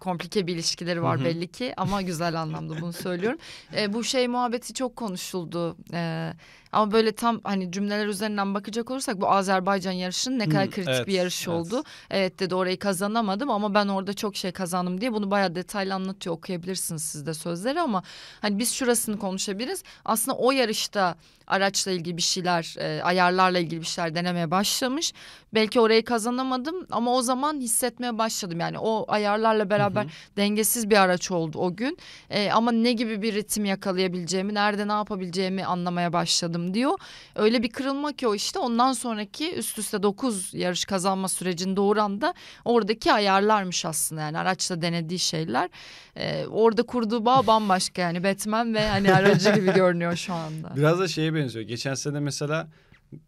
A: komplike bir ilişkileri var belli ki ama güzel anlamda bunu söylüyorum. E, bu şey muhabbeti çok konuşuldu. E, ama böyle tam hani cümleler üzerinden bakacak olursak bu Azerbaycan yarışının ne kadar hmm, kritik evet, bir yarış evet. oldu. Evet dedi orayı kazanamadım ama ben orada çok şey kazandım diye bunu bayağı detaylı anlatıyor. Okuyabilirsiniz siz de sözleri ama hani biz şurasını konuşabiliriz. Aslında o yarışta araçla ilgili bir şeyler, e, ayarlarla ilgili bir şeyler denemeye başlamış. Belki orayı kazanamadım ama o zaman hissetmeye başladım. Yani o ayarlarla beraber hı hı. dengesiz bir araç oldu o gün. E, ama ne gibi bir ritim yakalayabileceğimi, nerede ne yapabileceğimi anlamaya başladım kırılmadım diyor. Öyle bir kırılma ki o işte ondan sonraki üst üste 9 yarış kazanma sürecinde doğuran da oradaki ayarlarmış aslında yani araçla denediği şeyler. Ee, orada kurduğu bağ bambaşka yani Batman ve hani aracı gibi görünüyor şu anda. Biraz
B: da şeye benziyor. Geçen sene mesela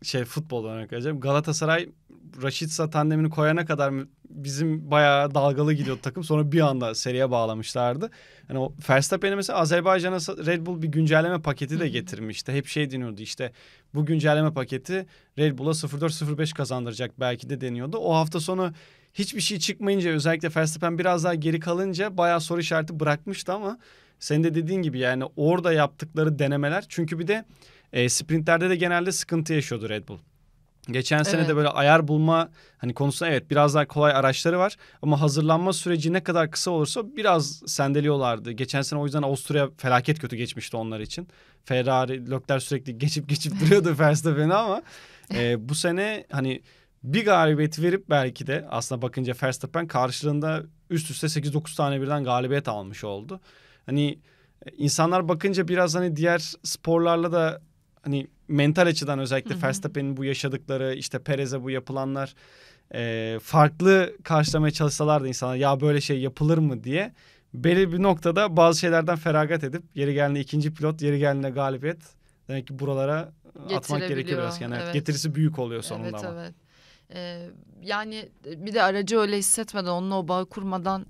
B: şey futboldan örnek vereceğim. Galatasaray Raşitsa tandemini koyana kadar bizim bayağı dalgalı gidiyordu takım. Sonra bir anda seriye bağlamışlardı. Yani o Verstappen'e mesela Azerbaycan'a Red Bull bir güncelleme paketi de getirmişti. Hep şey deniyordu işte bu güncelleme paketi Red Bull'a 04-05 kazandıracak belki de deniyordu. O hafta sonu hiçbir şey çıkmayınca özellikle Verstappen biraz daha geri kalınca bayağı soru işareti bırakmıştı ama senin de dediğin gibi yani orada yaptıkları denemeler çünkü bir de e, sprintlerde de genelde sıkıntı yaşıyordu Red Bull. Geçen sene evet. de böyle ayar bulma hani konusunda evet biraz daha kolay araçları var ama hazırlanma süreci ne kadar kısa olursa biraz sendeliyorlardı. Geçen sene o yüzden Avusturya felaket kötü geçmişti onlar için. Ferrari, Lökler sürekli geçip geçip duruyordu Verstappen'i ama e, bu sene hani bir galibiyeti verip belki de aslında bakınca Verstappen karşılığında üst üste 8-9 tane birden galibiyet almış oldu. Hani e, insanlar bakınca biraz hani diğer sporlarla da hani mental açıdan özellikle Verstappen'in bu yaşadıkları işte Perez'e bu yapılanlar e, farklı karşılamaya çalışsalardı insanlar ya böyle şey yapılır mı diye belirli bir noktada bazı şeylerden feragat edip yeri geldiğinde ikinci pilot yeri geldiğinde galibiyet demek ki buralara atmak gerekiyor biraz yani evet. getirisi büyük oluyor sonunda evet, ama.
A: Evet. Ee, yani e, bir de aracı öyle hissetmeden onunla o bağı kurmadan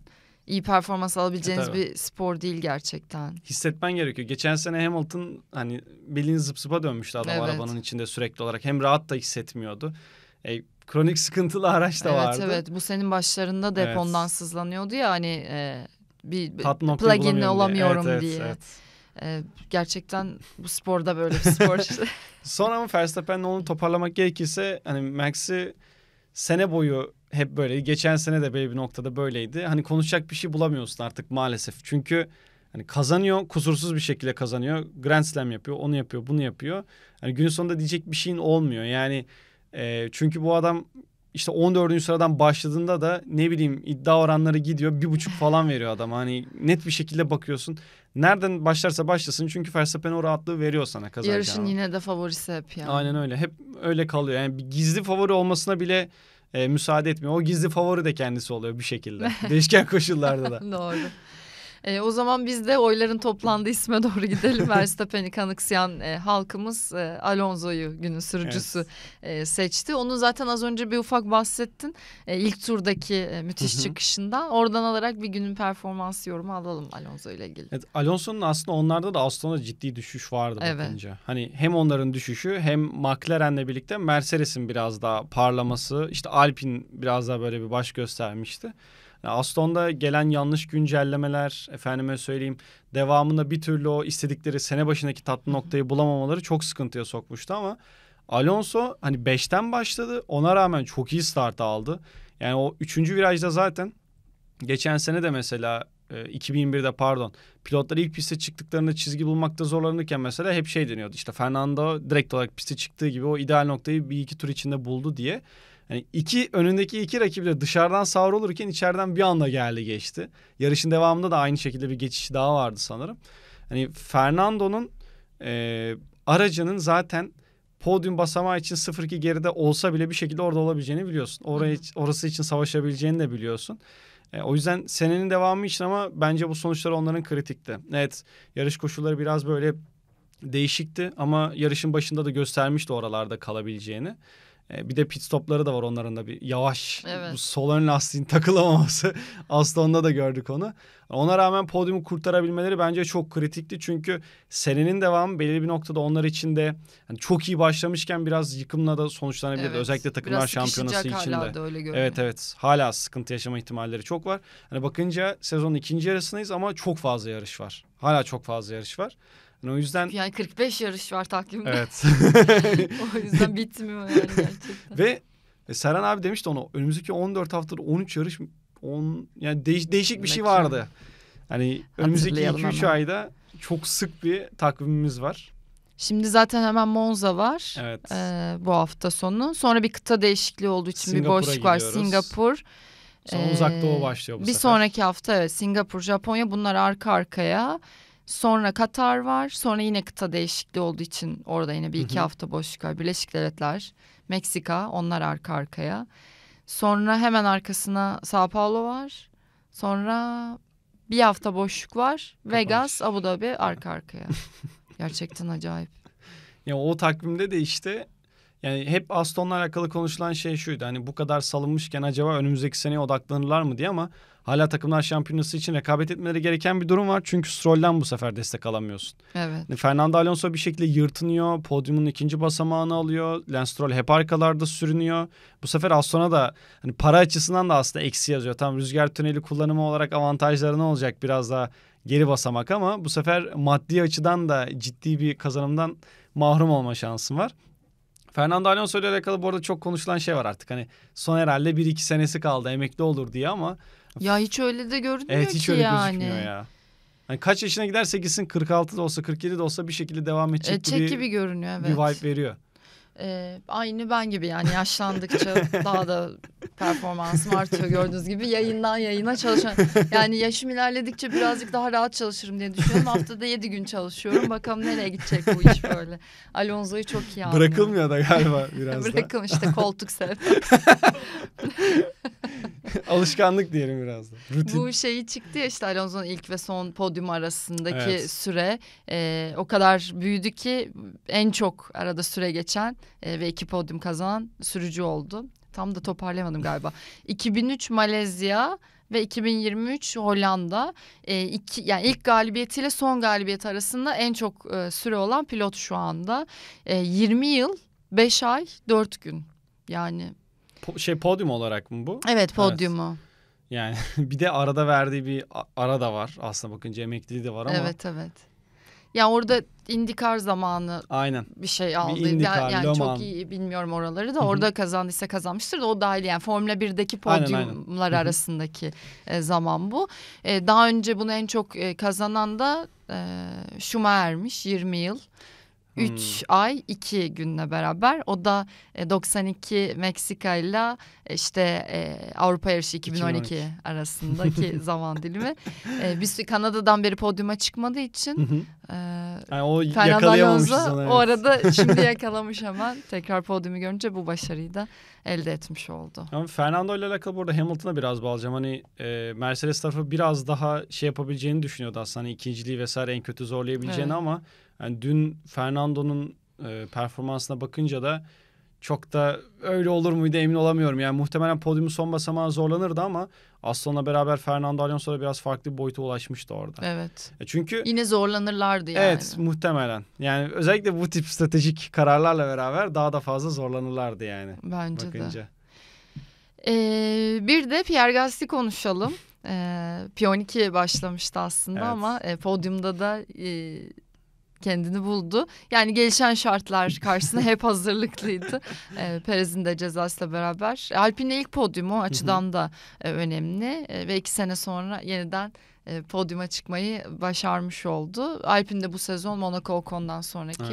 A: iyi performans alabileceğiniz e, Tabii. bir spor değil gerçekten.
B: Hissetmen gerekiyor. Geçen sene Hamilton hani belini zıp zıpa dönmüştü adam evet. arabanın içinde sürekli olarak. Hem rahat da hissetmiyordu. E, kronik sıkıntılı araç da evet, vardı. Evet evet
A: bu senin başlarında depondan evet.
B: sızlanıyordu
A: ya hani e, bir plugin olamıyorum diye. diye. Evet, evet. Ee, gerçekten bu sporda böyle bir spor.
B: Son ama Verstappen'le onu toparlamak gerekirse hani Max'i sene boyu hep böyle. Geçen sene de böyle bir noktada böyleydi. Hani konuşacak bir şey bulamıyorsun artık maalesef. Çünkü hani kazanıyor, kusursuz bir şekilde kazanıyor. Grand Slam yapıyor, onu yapıyor, bunu yapıyor. Hani günün sonunda diyecek bir şeyin olmuyor. Yani e, çünkü bu adam işte 14. sıradan başladığında da ne bileyim iddia oranları gidiyor. Bir buçuk falan veriyor adam. Hani net bir şekilde bakıyorsun. Nereden başlarsa başlasın. Çünkü Verstappen o rahatlığı veriyor sana kazanacağını Yarışın
A: yine de favorisi hep yani.
B: Aynen öyle. Hep öyle kalıyor. Yani bir gizli favori olmasına bile e, müsaade etmiyor. O gizli favori de kendisi oluyor bir şekilde. Değişken koşullarda da.
A: Doğru. E, o zaman biz de oyların toplandığı isme doğru gidelim. Verstappen'i kanıksayan e, halkımız e, Alonso'yu günün sürücüsü evet. e, seçti. Onu zaten az önce bir ufak bahsettin. E, ilk turdaki e, müthiş Hı-hı. çıkışından. Oradan alarak bir günün performans yorumu alalım Alonso ile ilgili.
B: Evet, Alonso'nun aslında onlarda da aslında ciddi düşüş vardı evet. bakınca. Hani hem onların düşüşü hem McLaren'le birlikte Mercedes'in biraz daha parlaması. işte Alpine biraz daha böyle bir baş göstermişti. Yani Aston'da gelen yanlış güncellemeler, efendime söyleyeyim devamında bir türlü o istedikleri sene başındaki tatlı noktayı bulamamaları çok sıkıntıya sokmuştu ama Alonso hani 5'ten başladı. Ona rağmen çok iyi start aldı. Yani o 3. virajda zaten geçen sene de mesela 2001'de e, pardon pilotlar ilk piste çıktıklarında çizgi bulmakta zorlanırken mesela hep şey deniyordu işte Fernando direkt olarak piste çıktığı gibi o ideal noktayı bir iki tur içinde buldu diye. Yani iki önündeki iki rakibi de dışarıdan savrulurken içeriden bir anda geldi geçti. Yarışın devamında da aynı şekilde bir geçiş daha vardı sanırım. Hani Fernando'nun e, aracının zaten podyum basamağı için 0-2 geride olsa bile bir şekilde orada olabileceğini biliyorsun. Oraya, orası için savaşabileceğini de biliyorsun. E, o yüzden senenin devamı için ama bence bu sonuçlar onların kritikti. Evet yarış koşulları biraz böyle değişikti ama yarışın başında da göstermişti oralarda kalabileceğini. E, bir de pit stopları da var onların da bir yavaş evet. bu sol ön lastiğin takılamaması. Aston'da da gördük onu. Ona rağmen podyumu kurtarabilmeleri bence çok kritikti. Çünkü senenin devamı belirli bir noktada onlar için de yani çok iyi başlamışken biraz yıkımla da sonuçlanabilir. Evet. Özellikle takımlar biraz şampiyonası için de. evet evet. Hala sıkıntı yaşama ihtimalleri çok var. Hani bakınca sezonun ikinci yarısındayız ama çok fazla yarış var. Hala çok fazla yarış var. Yani o yüzden... yani
A: 45 yarış var takvimde. Evet. o yüzden bitmiyor yani gerçekten. Ve
B: e, Seren abi demişti onu. önümüzdeki 14 haftada 13 yarış 10 yani değiş, değişik bir şey vardı. Hani önümüzdeki 2-3 ayda çok sık bir takvimimiz var.
A: Şimdi zaten hemen Monza var evet. e, bu hafta sonu. Sonra bir kıta değişikliği olduğu için bir boşluk gidiyoruz. var. Singapur. Sonra ee, uzak doğu e, başlıyor bu Bir sefer. sonraki hafta evet, Singapur, Japonya bunlar arka arkaya. Sonra Katar var. Sonra yine kıta değişikliği olduğu için orada yine bir iki Hı-hı. hafta boşluk var. Birleşik Devletler, Meksika onlar arka arkaya. Sonra hemen arkasına Sao Paulo var. Sonra bir hafta boşluk var. Kapanış. Vegas, Abu Dhabi arka arkaya.
B: Gerçekten acayip. Ya o takvimde de işte yani hep Aston'la alakalı konuşulan şey şuydu. Hani bu kadar salınmışken acaba önümüzdeki seneye odaklanırlar mı diye ama hala takımlar şampiyonası için rekabet etmeleri gereken bir durum var. Çünkü Stroll'den bu sefer destek alamıyorsun. Evet. Hani Fernando Alonso bir şekilde yırtınıyor. Podyumun ikinci basamağını alıyor. Lance Stroll hep arkalarda sürünüyor. Bu sefer Aston'a da hani para açısından da aslında eksi yazıyor. Tam rüzgar tüneli kullanımı olarak avantajları ne olacak biraz daha geri basamak ama bu sefer maddi açıdan da ciddi bir kazanımdan mahrum olma şansın var. Fernando Alonso ile alakalı bu arada çok konuşulan şey var artık. Hani son herhalde bir iki senesi kaldı emekli olur diye ama
A: ya hiç öyle de görünmüyor evet, hiç ki öyle yani. gözükmüyor
B: ya. Hani kaç yaşına giderse gitsin 46 da olsa 47 de olsa bir şekilde devam edecek e, gibi, gibi görünüyor evet. Bir vibe veriyor.
A: Ee, aynı ben gibi yani yaşlandıkça daha da performansım artıyor gördüğünüz gibi. Yayından yayına çalışan yani yaşım ilerledikçe birazcık daha rahat çalışırım diye düşünüyorum. Haftada yedi gün çalışıyorum. Bakalım nereye gidecek bu iş böyle. Alonso'yu çok iyi anlıyorum. Bırakılmıyor da galiba biraz da. Bırakın işte koltuk sev.
B: Alışkanlık diyelim biraz da. Rutin. Bu
A: şeyi çıktı ya işte Alonso'nun ilk ve son podyum arasındaki evet. süre. E, o kadar büyüdü ki en çok arada süre geçen e, ve iki podyum kazanan sürücü oldu. Tam da toparlayamadım galiba. 2003 Malezya ve 2023 Hollanda e, iki yani ilk galibiyetiyle son galibiyet arasında en çok e, süre olan pilot şu anda. E, 20 yıl 5 ay 4 gün yani.
B: Po- şey podyum olarak mı bu? Evet podyumu. Evet. Yani bir de arada verdiği bir ara da var aslında bakınca emekliliği de var ama. Evet
A: evet. Yani orada indikar zamanı
B: Aynen. bir şey aldı. Bir indikar, yani, yani çok iyi
A: bilmiyorum oraları da. Orada kazandıysa kazanmıştır da o dahil yani Formula 1'deki podyumlar aynen, aynen. arasındaki e, zaman bu. E, daha önce bunu en çok e, kazanan da Schumacher'miş 20 yıl. 3 hmm. ay 2 günle beraber. O da 92 e, Meksika ile e, işte e, Avrupa yarışı 2012, 2012. arasındaki zaman dilimi. Biz Kanada'dan beri podyuma çıkmadığı için
B: yani o yakalayamamışız ona, evet. O arada şimdi
A: yakalamış hemen. Tekrar podyumu görünce bu başarıyı da elde etmiş oldu.
B: Ama Fernando ile alakalı burada Hamilton'a biraz bağlayacağım. Hani e, Mercedes tarafı biraz daha şey yapabileceğini düşünüyordu aslında. Hani ikinciliği vesaire en kötü zorlayabileceğini evet. ama yani dün Fernando'nun e, performansına bakınca da çok da öyle olur muydu emin olamıyorum. Yani muhtemelen podyumun son basamağı zorlanırdı ama Aslan'la beraber Fernando Alonso'da biraz farklı bir boyuta ulaşmıştı orada. Evet. E çünkü yine
A: zorlanırlardı yani. Evet,
B: muhtemelen. Yani özellikle bu tip stratejik kararlarla beraber daha da fazla zorlanırlardı yani. Bence bakınca. de.
A: Ee, bir de Pierre Gasly konuşalım. Ee, P12 başlamıştı aslında evet. ama e, podyumda da e, kendini buldu. Yani gelişen şartlar karşısında hep hazırlıklıydı. e, Perez'in de cezasıyla beraber. E, Alpin'in ilk podyumu o açıdan da e, önemli. E, ve iki sene sonra yeniden e, podyuma çıkmayı başarmış oldu. Alpin de bu sezon Monaco Ocon'dan sonraki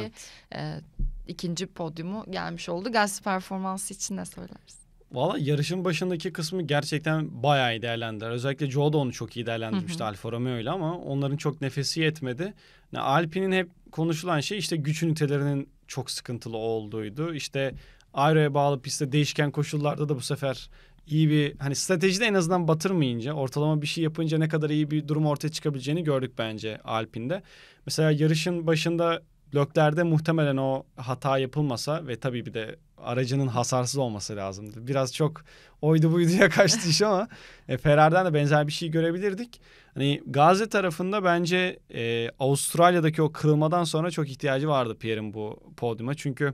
A: evet. e, ikinci podyumu gelmiş oldu. Gaz performansı için ne söylersin?
B: Valla yarışın başındaki kısmı gerçekten bayağı iyi değerlendiler. Özellikle Joe da onu çok iyi değerlendirmişti Alfa Romeo ile ama onların çok nefesi yetmedi. Yani Alpine'in hep konuşulan şey işte güç ünitelerinin çok sıkıntılı olduğuydu. İşte aeroya bağlı pistte değişken koşullarda da bu sefer iyi bir hani stratejide en azından batırmayınca ortalama bir şey yapınca ne kadar iyi bir durum ortaya çıkabileceğini gördük bence Alpin'de. Mesela yarışın başında Lökler'de muhtemelen o hata yapılmasa ve tabii bir de aracının hasarsız olması lazımdı. Biraz çok oydu buyduya kaçtı iş ama e, Ferrari'den de benzer bir şey görebilirdik. Hani Gazze tarafında bence e, Avustralya'daki o kırılmadan sonra çok ihtiyacı vardı Pierre'in bu podyuma. Çünkü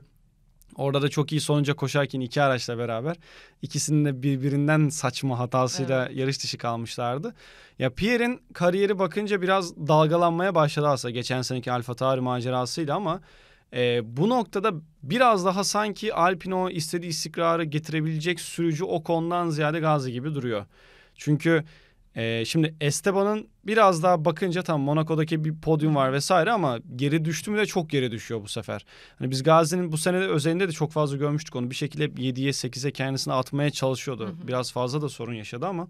B: Orada da çok iyi sonuca koşarken iki araçla beraber ikisinin de birbirinden saçma hatasıyla evet. yarış dışı kalmışlardı. Ya Pierre'in kariyeri bakınca biraz dalgalanmaya başladı aslında geçen seneki Alfa Tauri macerasıyla ama e, bu noktada biraz daha sanki Alpino istediği istikrarı getirebilecek sürücü o Ocon'dan ziyade Gazi gibi duruyor. Çünkü e, şimdi Esteban'ın biraz daha bakınca tam Monaco'daki bir podyum var vesaire ama geri düştü mü de çok geri düşüyor bu sefer. Hani biz Gazi'nin bu sene de özelinde de çok fazla görmüştük onu. Bir şekilde hep 7'ye 8'e kendisini atmaya çalışıyordu. Hı hı. Biraz fazla da sorun yaşadı ama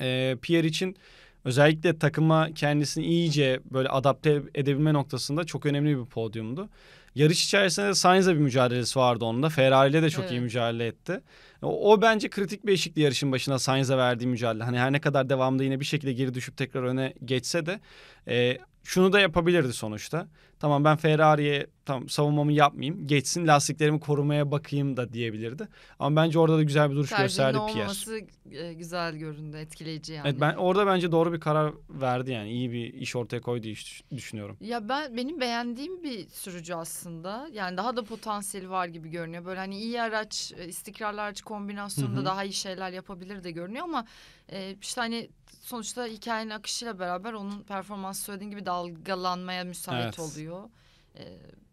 B: e, Pierre için özellikle takıma kendisini iyice böyle adapte edebilme noktasında çok önemli bir podyumdu. Yarış içerisinde Sainz'e bir mücadelesi vardı onda. Ferrari ile de çok evet. iyi mücadele etti. O, o bence kritik bir eşikti yarışın başına Sainz'e verdiği mücadele. Hani her ne kadar devamında yine bir şekilde geri düşüp tekrar öne geçse de e, şunu da yapabilirdi sonuçta. Tamam ben Ferrari'ye tam savunmamı yapmayayım. Geçsin lastiklerimi korumaya bakayım da diyebilirdi. Ama bence orada da güzel bir duruş Tercihinin gösterdi Pierre. olması
A: e, güzel göründü, etkileyici yani. Evet ben
B: orada bence doğru bir karar verdi yani. iyi bir iş ortaya koydu iş düşünüyorum.
A: Ya ben benim beğendiğim bir sürücü aslında. Yani daha da potansiyeli var gibi görünüyor. Böyle hani iyi araç, e, istikrarlı araç kombinasyonunda Hı-hı. daha iyi şeyler yapabilir de görünüyor ama e, işte hani sonuçta hikayenin akışıyla beraber onun performansı söylediğin gibi dalgalanmaya müsait evet. oluyor oluyor. Ee,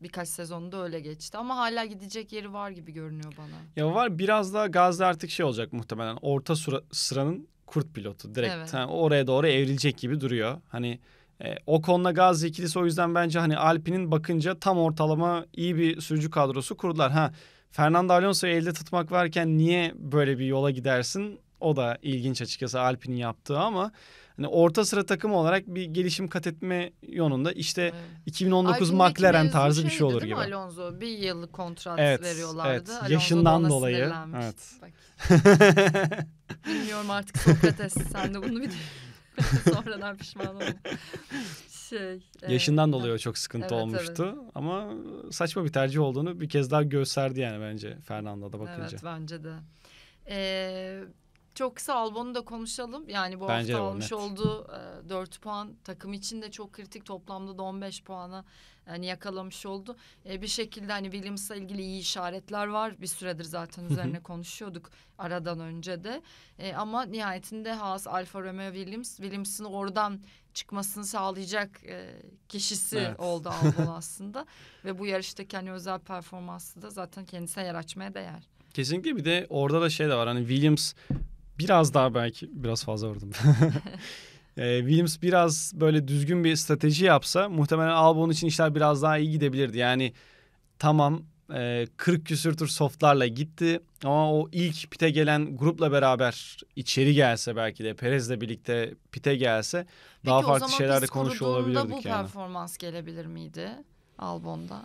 A: birkaç sezonda öyle geçti ama hala gidecek yeri var gibi görünüyor bana.
B: Ya var biraz daha gazlı artık şey olacak muhtemelen orta sıra, sıranın kurt pilotu direkt evet. ha, oraya doğru evrilecek gibi duruyor. Hani e, Ocon'la Gazi ikilisi o yüzden bence hani Alpin'in bakınca tam ortalama iyi bir sürücü kadrosu kurdular. Ha Fernando Alonso'yu elde tutmak varken niye böyle bir yola gidersin? O da ilginç açıkçası Alpin'in yaptığı ama hani orta sıra takım olarak bir gelişim kat etme yönünde işte evet. 2019 Ay, McLaren tarzı bir şey olur gibi.
A: Alonso bir yıllık kontrat evet, veriyorlardı. Evet. Alonso Yaşından dolayı. Sinirlenmiş. Evet. Bilmiyorum artık Sokrates sen de bunu bir. Sonradan pişman oldum. şey. E, Yaşından e, dolayı o çok sıkıntı evet, olmuştu.
B: Evet. Ama saçma bir tercih olduğunu bir kez daha gösterdi yani bence Fernando'da bakınca. Evet
A: bence de. Ee, çok kısa. ol bunu da konuşalım. Yani bu Bence hafta almış net. olduğu e, 4 puan takım için de çok kritik. Toplamda da 15 puanı yani yakalamış oldu. E, bir şekilde hani Williams'la ilgili iyi işaretler var. Bir süredir zaten üzerine konuşuyorduk aradan önce de. E, ama nihayetinde Haas, Alfa Romeo Williams, Williams'ın oradan çıkmasını sağlayacak e, kişisi evet. oldu Albon aslında. Ve bu yarıştaki hani özel performansı da zaten kendisine yer açmaya değer.
B: Kesinlikle bir de orada da şey de var hani Williams biraz daha belki biraz fazla vurdum. e, Williams biraz böyle düzgün bir strateji yapsa muhtemelen Albon için işler biraz daha iyi gidebilirdi. Yani tamam e, 40 küsür tur softlarla gitti ama o ilk pite gelen grupla beraber içeri gelse belki de Perez'le birlikte pite gelse Peki, daha farklı şeyler de konuşuyor olabilirdik bu yani.
A: performans gelebilir miydi Albon'da?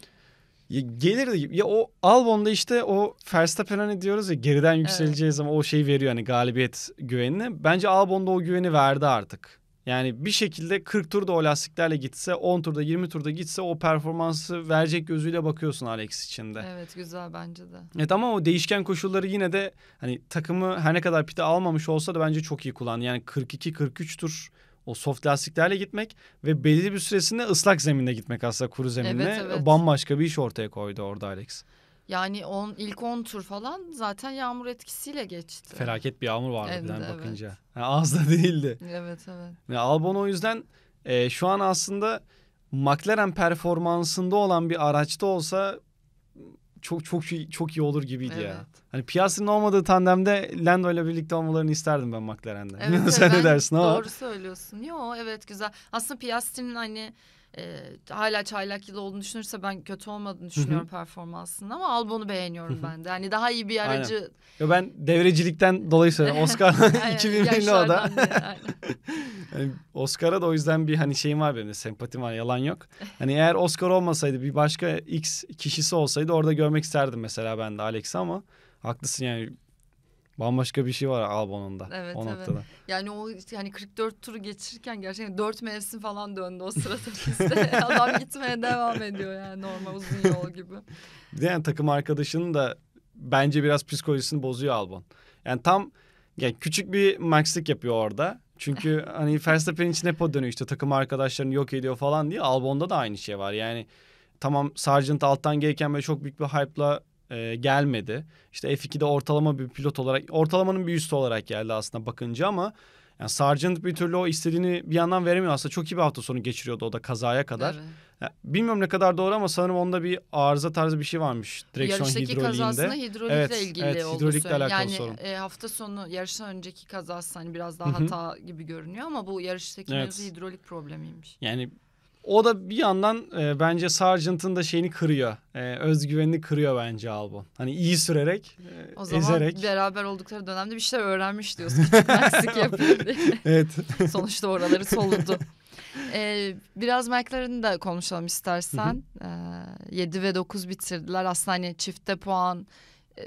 B: Ya gelir ya o Albon'da işte o Verstappen'e hani diyoruz ya geriden yükseleceği evet. zaman o şey veriyor hani galibiyet güvenini. Bence Albon'da o güveni verdi artık. Yani bir şekilde 40 turda o lastiklerle gitse 10 turda 20 turda gitse o performansı verecek gözüyle bakıyorsun Alex içinde.
A: Evet güzel bence de. Evet
B: ama o değişken koşulları yine de hani takımı her ne kadar pite almamış olsa da bence çok iyi kullandı. Yani 42-43 tur o soft lastiklerle gitmek ve belirli bir süresinde ıslak zeminde gitmek aslında kuru zeminle evet, evet. bambaşka bir iş ortaya koydu orada Alex.
A: Yani on, ilk 10 tur falan zaten yağmur etkisiyle geçti.
B: Felaket bir yağmur vardı evet, evet. bakınca. Yani az da değildi.
A: Evet evet.
B: Yani Albon o yüzden e, şu an aslında McLaren performansında olan bir araçta olsa çok çok çok iyi olur gibiydi evet. ya. Hani Piastri'nin olmadığı tandemde Lando ile birlikte olmalarını isterdim ben McLaren'den. Evet, Sen ne dersin ama. Doğru
A: söylüyorsun. Yo evet güzel. Aslında Piastri'nin hani e, hala çaylak yıl olduğunu düşünürse ben kötü olmadığını düşünüyorum hı performansının ama Albon'u beğeniyorum Hı-hı. ben de. Hani daha iyi bir aracı. Aynen.
B: Ya ben devrecilikten dolayı söylüyorum. Oscar 2000'li o da. Hani Oscar'a da o yüzden bir hani şeyim var benim de sempatim var yalan yok. Hani eğer Oscar olmasaydı bir başka X kişisi olsaydı orada görmek isterdim mesela ben de Alex'i ama haklısın yani bambaşka bir şey var Albon'un da evet, o evet.
A: Yani o yani 44 turu geçirirken gerçekten 4 mevsim falan döndü o sırada bizde. Adam gitmeye devam ediyor yani normal uzun yol gibi.
B: Bir yani takım arkadaşının da bence biraz psikolojisini bozuyor Albon. Yani tam yani küçük bir makslık yapıyor orada. Çünkü hani Verstappen'in içine hep o dönüyor işte takım arkadaşlarını yok ediyor falan diye. Albon'da da aynı şey var. Yani tamam Sargent alttan gelirken böyle çok büyük bir hype'la e, gelmedi. İşte F2'de ortalama bir pilot olarak ortalamanın bir üstü olarak geldi aslında bakınca ama yani Sargent bir türlü o istediğini bir yandan veremiyor. Aslında çok iyi bir hafta sonu geçiriyordu o da kazaya kadar. Yani bilmiyorum ne kadar doğru ama sanırım onda bir arıza tarzı bir şey varmış. Direksiyon Yarıştaki hidroliğinde. kazasında hidrolikle evet, ilgili evet, olduğu hidrolikle alakalı yani, sorun.
A: E, hafta sonu yarıştan önceki kazası hani biraz daha Hı-hı. hata gibi görünüyor ama bu yarıştaki evet. hidrolik problemiymiş.
B: Yani o da bir yandan e, bence Sargent'ın da şeyini kırıyor. E, özgüvenini kırıyor bence Albon. Hani iyi sürerek, e, e o zaman ezerek.
A: beraber oldukları dönemde bir şeyler öğrenmiş diyorsun. Eksik Evet. Sonuçta oraları soludu. Ee, biraz McLaren'ı da konuşalım istersen. ee, 7 ve 9 bitirdiler. Aslında hani çifte puan e,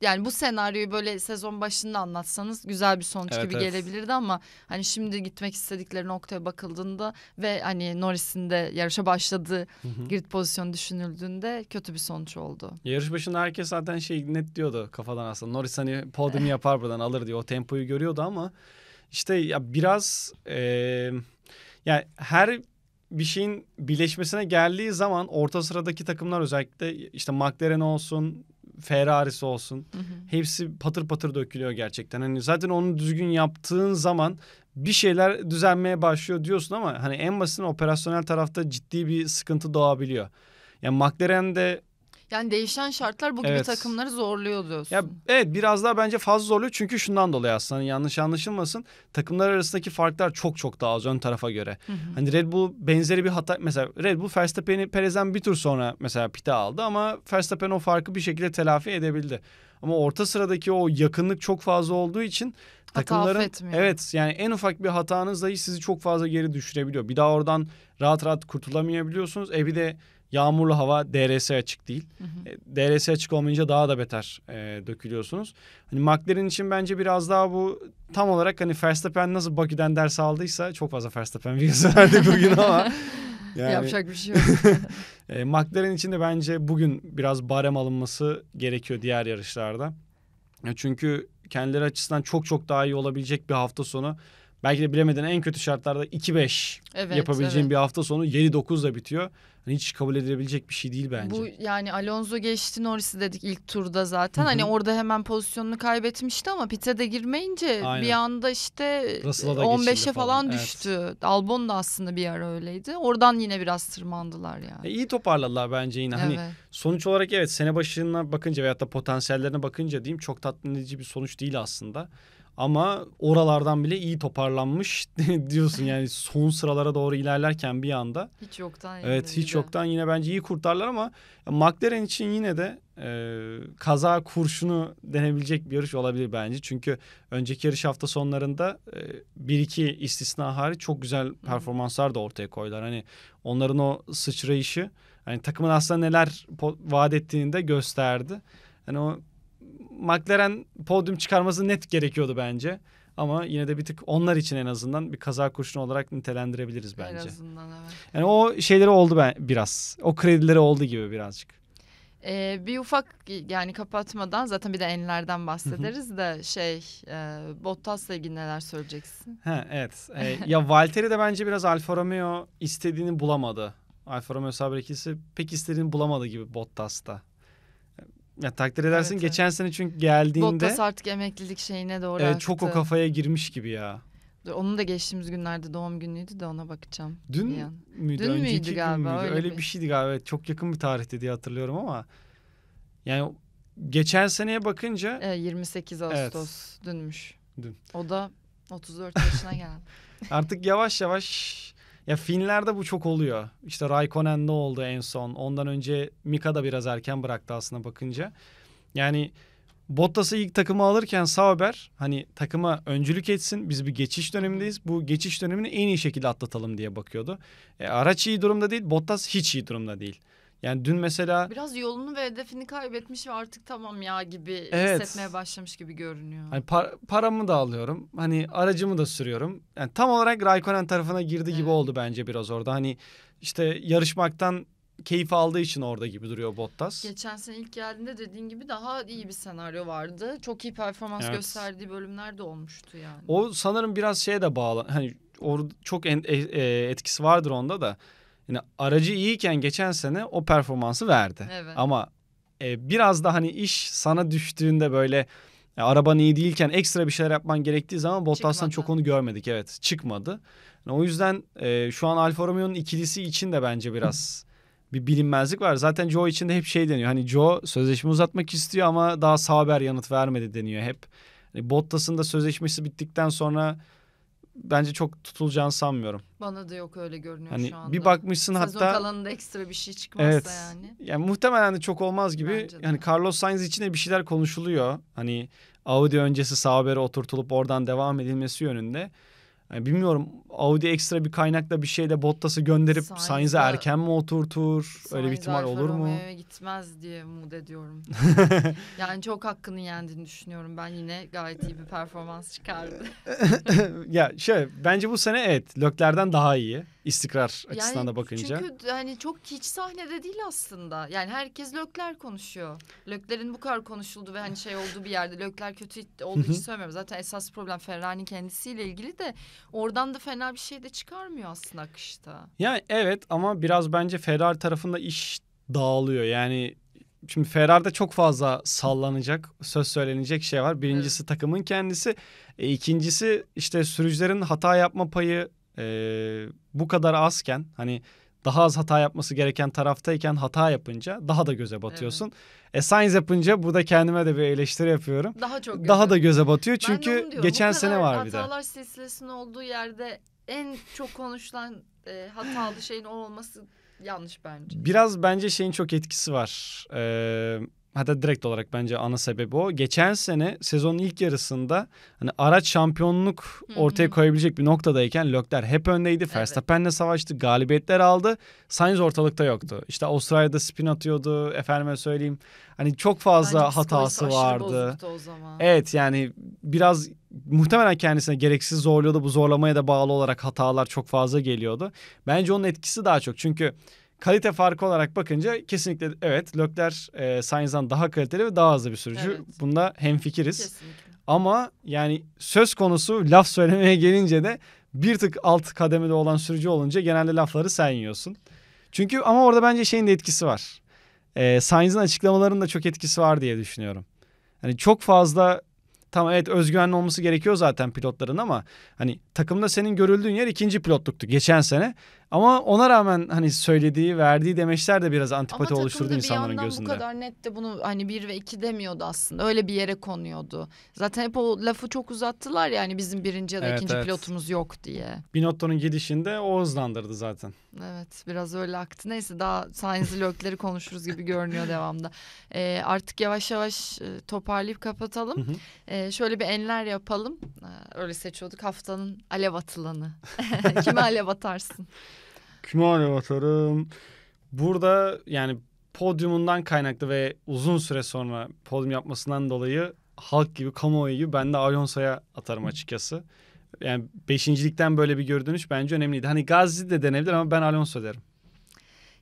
A: yani bu senaryoyu böyle sezon başında anlatsanız güzel bir sonuç evet, gibi evet. gelebilirdi ama hani şimdi gitmek istedikleri noktaya bakıldığında ve hani Norris'in de yarışa başladığı grid pozisyonu düşünüldüğünde kötü bir sonuç oldu.
B: Yarış başında herkes zaten şey net diyordu kafadan aslında. Norris hani podyumu yapar buradan alır diye o tempoyu görüyordu ama işte ya biraz e, yani her bir şeyin birleşmesine geldiği zaman orta sıradaki takımlar özellikle işte McLaren olsun, Ferrari'si olsun. Hı hı. Hepsi patır patır dökülüyor gerçekten. Hani zaten onu düzgün yaptığın zaman bir şeyler düzelmeye başlıyor diyorsun ama hani en basit operasyonel tarafta ciddi bir sıkıntı doğabiliyor. Yani McLaren'de
A: yani değişen şartlar bu gibi takımları zorluyor diyorsun.
B: Ya, evet biraz daha bence fazla zorluyor çünkü şundan dolayı aslında hani yanlış anlaşılmasın. Takımlar arasındaki farklar çok çok daha az ön tarafa göre. Hı hı. Hani Red Bull benzeri bir hata mesela Red Bull Verstappen'i Perez'den bir tur sonra mesela pite aldı ama Verstappen o farkı bir şekilde telafi edebildi. Ama orta sıradaki o yakınlık çok fazla olduğu için takımların affetmiyor. evet yani en ufak bir hatanız dahi sizi çok fazla geri düşürebiliyor. Bir daha oradan rahat rahat kurtulamayabiliyorsunuz. E bir de Yağmurlu hava DRS açık değil. Hı hı. E, DRS açık olmayınca daha da beter e, dökülüyorsunuz. Hani McLaren için bence biraz daha bu tam olarak hani Verstappen nasıl Bakü'den ders aldıysa çok fazla Verstappen videosu verdik bugün ama yani, yapacak bir şey yok. e, McLaren için de bence bugün biraz barem alınması gerekiyor diğer yarışlarda. Çünkü kendileri açısından çok çok daha iyi olabilecek bir hafta sonu belki de bilemeden en kötü şartlarda 2-5 evet, yapabileceğin evet. bir hafta sonu 7-9'la bitiyor. Hani hiç kabul edilebilecek bir şey değil bence. Bu
A: yani Alonso geçti Norris'i dedik ilk turda zaten. Hani orada hemen pozisyonunu kaybetmişti ama pite de girmeyince Aynen. bir anda işte 15'e falan, düştü. Evet. Albon da aslında bir ara öyleydi. Oradan yine biraz tırmandılar yani. E,
B: iyi toparladılar bence yine. Hani evet. Hani sonuç olarak evet sene başına bakınca veyahut da potansiyellerine bakınca diyeyim çok tatmin edici bir sonuç değil aslında. Ama oralardan bile iyi toparlanmış diyorsun yani son sıralara doğru ilerlerken bir anda. Hiç yoktan. Evet hiç gibi. yoktan yine bence iyi kurtarlar ama McLaren için yine de e, kaza kurşunu denebilecek bir yarış olabilir bence. Çünkü önceki yarış hafta sonlarında e, bir iki istisna hariç çok güzel performanslar da ortaya koydular. Hani onların o sıçrayışı hani takımın aslında neler vaat ettiğini de gösterdi. Hani o McLaren podyum çıkarması net gerekiyordu bence. Ama yine de bir tık onlar için en azından bir kaza kurşunu olarak nitelendirebiliriz bence. En azından evet. Yani o şeyleri oldu ben biraz. O kredileri oldu gibi birazcık.
A: Ee, bir ufak yani kapatmadan zaten bir de enlerden bahsederiz de şey e, Bottas'la ilgili neler söyleyeceksin?
B: Ha, evet. Ee, ya Valtteri de bence biraz Alfa Romeo istediğini bulamadı. Alfa Romeo Sabrekisi pek istediğini bulamadı gibi Bottas'ta. Ya, takdir edersin evet, geçen evet. sene çünkü geldiğinde... Bottas
A: artık emeklilik şeyine doğru e, Çok o kafaya
B: girmiş gibi ya.
A: Dur, onun da geçtiğimiz günlerde doğum günüydü de ona bakacağım. Dün müydü? Dün Önceki müydü galiba? Müydü? Öyle, bir... bir
B: şeydi galiba. Evet, çok yakın bir tarihte diye hatırlıyorum ama... Yani geçen seneye bakınca... E, 28 Ağustos
A: evet. dünmüş. Dün. O da 34 yaşına geldi.
B: artık yavaş yavaş ya Finlerde bu çok oluyor. İşte ne oldu en son. Ondan önce Mika da biraz erken bıraktı aslında bakınca. Yani Bottas'ı ilk takıma alırken Sauber hani takıma öncülük etsin. Biz bir geçiş dönemindeyiz. Bu geçiş dönemini en iyi şekilde atlatalım diye bakıyordu. E, araç iyi durumda değil. Bottas hiç iyi durumda değil. Yani dün mesela...
A: Biraz yolunu ve hedefini kaybetmiş ve artık tamam ya gibi evet. hissetmeye başlamış gibi görünüyor.
B: Hani par- paramı da alıyorum. Hani aracımı da sürüyorum. Yani tam olarak Raikkonen tarafına girdi evet. gibi oldu bence biraz orada. Hani işte yarışmaktan keyif aldığı için orada gibi duruyor Bottas.
A: Geçen sene ilk geldiğinde dediğin gibi daha iyi bir senaryo vardı. Çok iyi performans evet. gösterdiği bölümler de olmuştu yani.
B: O sanırım biraz şeye de bağlı. Hani or çok en, e, e etkisi vardır onda da yani aracı iyiyken geçen sene o performansı verdi. Evet. Ama e, biraz da hani iş sana düştüğünde böyle e, araban iyi değilken ekstra bir şeyler yapman gerektiği zaman Bottas'tan çok onu görmedik. Evet çıkmadı. Yani o yüzden e, şu an Alfa Romeo'nun ikilisi için de bence biraz bir bilinmezlik var. Zaten Joe için de hep şey deniyor. Hani Joe sözleşme uzatmak istiyor ama daha Sauber yanıt vermedi deniyor hep. Yani Bottas'ın da sözleşmesi bittikten sonra bence çok tutulacağını sanmıyorum.
A: Bana da yok öyle görünüyor hani şu anda. Bir bakmışsın Sezon hatta. Sezon kalanında ekstra bir şey
B: çıkmazsa evet, yani. Yani muhtemelen de hani çok olmaz gibi. Yani Carlos Sainz için de bir şeyler konuşuluyor. Hani Audi öncesi Sauber'e oturtulup oradan devam edilmesi yönünde. Yani bilmiyorum Audi ekstra bir kaynakla bir şeyle Bottas'ı gönderip Sainz'e erken mi oturtur? Sainz Öyle bir ihtimal olur mu?
A: gitmez diye umut ediyorum. yani çok hakkını yendiğini düşünüyorum. Ben yine gayet iyi bir performans çıkardı.
B: ya şöyle bence bu sene evet Lökler'den daha iyi istikrar yani açısından da bakınca. Çünkü
A: hani çok hiç sahnede değil aslında. Yani herkes Lökler konuşuyor. Lökler'in bu kadar konuşuldu ve hani şey olduğu bir yerde Lökler kötü olduğu için söylemiyorum. Zaten esas problem Ferrari'nin kendisiyle ilgili de oradan da fena bir şey de çıkarmıyor aslında akışta.
B: Yani evet ama biraz bence Ferrari tarafında iş dağılıyor. Yani şimdi Ferrari'de çok fazla sallanacak, söz söylenecek şey var. Birincisi evet. takımın kendisi. E, ikincisi işte sürücülerin hata yapma payı e, bu kadar azken hani daha az hata yapması gereken taraftayken hata yapınca daha da göze batıyorsun. Evet. E Sainz yapınca burada kendime de bir eleştiri yapıyorum.
A: Daha çok göze. Daha da göze batıyor çünkü diyorum, geçen sene var bir de. Hatalar silsilesinin olduğu yerde en çok konuşulan e, hatalı şeyin o olması yanlış bence.
B: Biraz bence şeyin çok etkisi var. Eee hatta direkt olarak bence ana sebebi o. Geçen sene sezonun ilk yarısında hani araç şampiyonluk ortaya koyabilecek bir noktadayken Lökler hep öndeydi. Evet. Verstappen'le savaştı, galibiyetler aldı. Sainz ortalıkta yoktu. İşte Avustralya'da spin atıyordu efendime söyleyeyim. Hani çok fazla bence hatası vardı. O zaman. Evet yani biraz muhtemelen kendisine gereksiz zorluyordu. Bu zorlamaya da bağlı olarak hatalar çok fazla geliyordu. Bence onun etkisi daha çok. Çünkü kalite farkı olarak bakınca kesinlikle evet Lökler e, Sainz'dan daha kaliteli ve daha hızlı bir sürücü. Evet. Bunda hemfikiriz. Kesinlikle. Ama yani söz konusu laf söylemeye gelince de bir tık alt kademede olan sürücü olunca genelde lafları sen yiyorsun. Çünkü ama orada bence şeyin de etkisi var. E, Sainz'ın açıklamalarının da çok etkisi var diye düşünüyorum. Hani çok fazla tam evet özgüvenli olması gerekiyor zaten pilotların ama hani takımda senin görüldüğün yer ikinci pilotluktu geçen sene. Ama ona rağmen hani söylediği, verdiği demeçler de biraz antipati Ama oluşturdu insanların gözünde. Ama bu kadar
A: net de bunu hani bir ve iki demiyordu aslında. Öyle bir yere konuyordu. Zaten hep o lafı çok uzattılar yani bizim birinci ya da evet, ikinci evet. pilotumuz yok diye.
B: Binotto'nun gidişinde o hızlandırdı zaten.
A: Evet biraz öyle aktı. Neyse daha Sainz'li lökleri konuşuruz gibi görünüyor devamda. Ee, artık yavaş yavaş e, toparlayıp kapatalım. Ee, şöyle bir enler yapalım. Ee, öyle seçiyorduk haftanın alev atılanı. Kime alev atarsın?
B: Kime alev atarım? Burada yani podyumundan kaynaklı ve uzun süre sonra podyum yapmasından dolayı halk gibi, kamuoyu gibi ben de Alonso'ya atarım açıkçası. Yani beşincilikten böyle bir görünüş bence önemliydi. Hani Gazi de denebilir ama ben Alonso derim.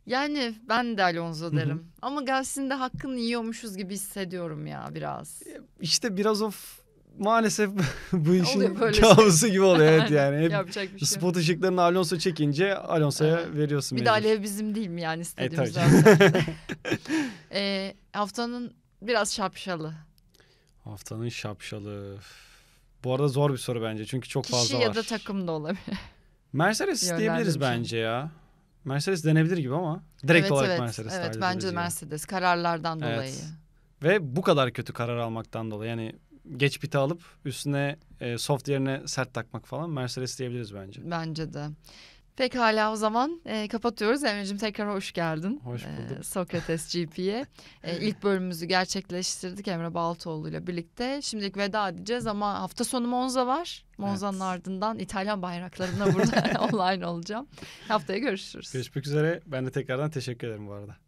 A: Yani ben de Alonso derim. Hı hı. Ama Gazi'nin de hakkını yiyormuşuz gibi hissediyorum ya biraz. E,
B: işte biraz of maalesef bu işin şey. kabusu gibi oluyor evet yani. Hep Yapacak bir şey. Spot ışıklarını Alonso çekince Alonso'ya evet. veriyorsun. Bir mecbur.
A: bizim değil mi yani e, istediğimiz evet, e, ee, haftanın biraz şapşalı.
B: Haftanın şapşalı. Bu arada zor bir soru bence çünkü çok Kişi fazla var. Kişi ya
A: da takım da olabilir.
B: Mercedes diyebiliriz bence ya. Mercedes denebilir gibi ama direkt evet, olarak evet, Mercedes. Evet bence de Mercedes
A: kararlardan evet. dolayı.
B: Ve bu kadar kötü karar almaktan dolayı yani geç biti alıp üstüne e, soft yerine sert takmak falan Mercedes diyebiliriz bence.
A: Bence de. hala o zaman e, kapatıyoruz. Emre'cim tekrar hoş geldin. Hoş e, bulduk. E, Sokrates GP'ye. e, İlk bölümümüzü gerçekleştirdik Emre Baltoğlu ile birlikte. Şimdilik veda edeceğiz ama hafta sonu Monza var. Monza'nın evet. ardından İtalyan bayraklarında burada online olacağım. Haftaya görüşürüz.
B: Görüşmek üzere. Ben de tekrardan teşekkür ederim bu arada.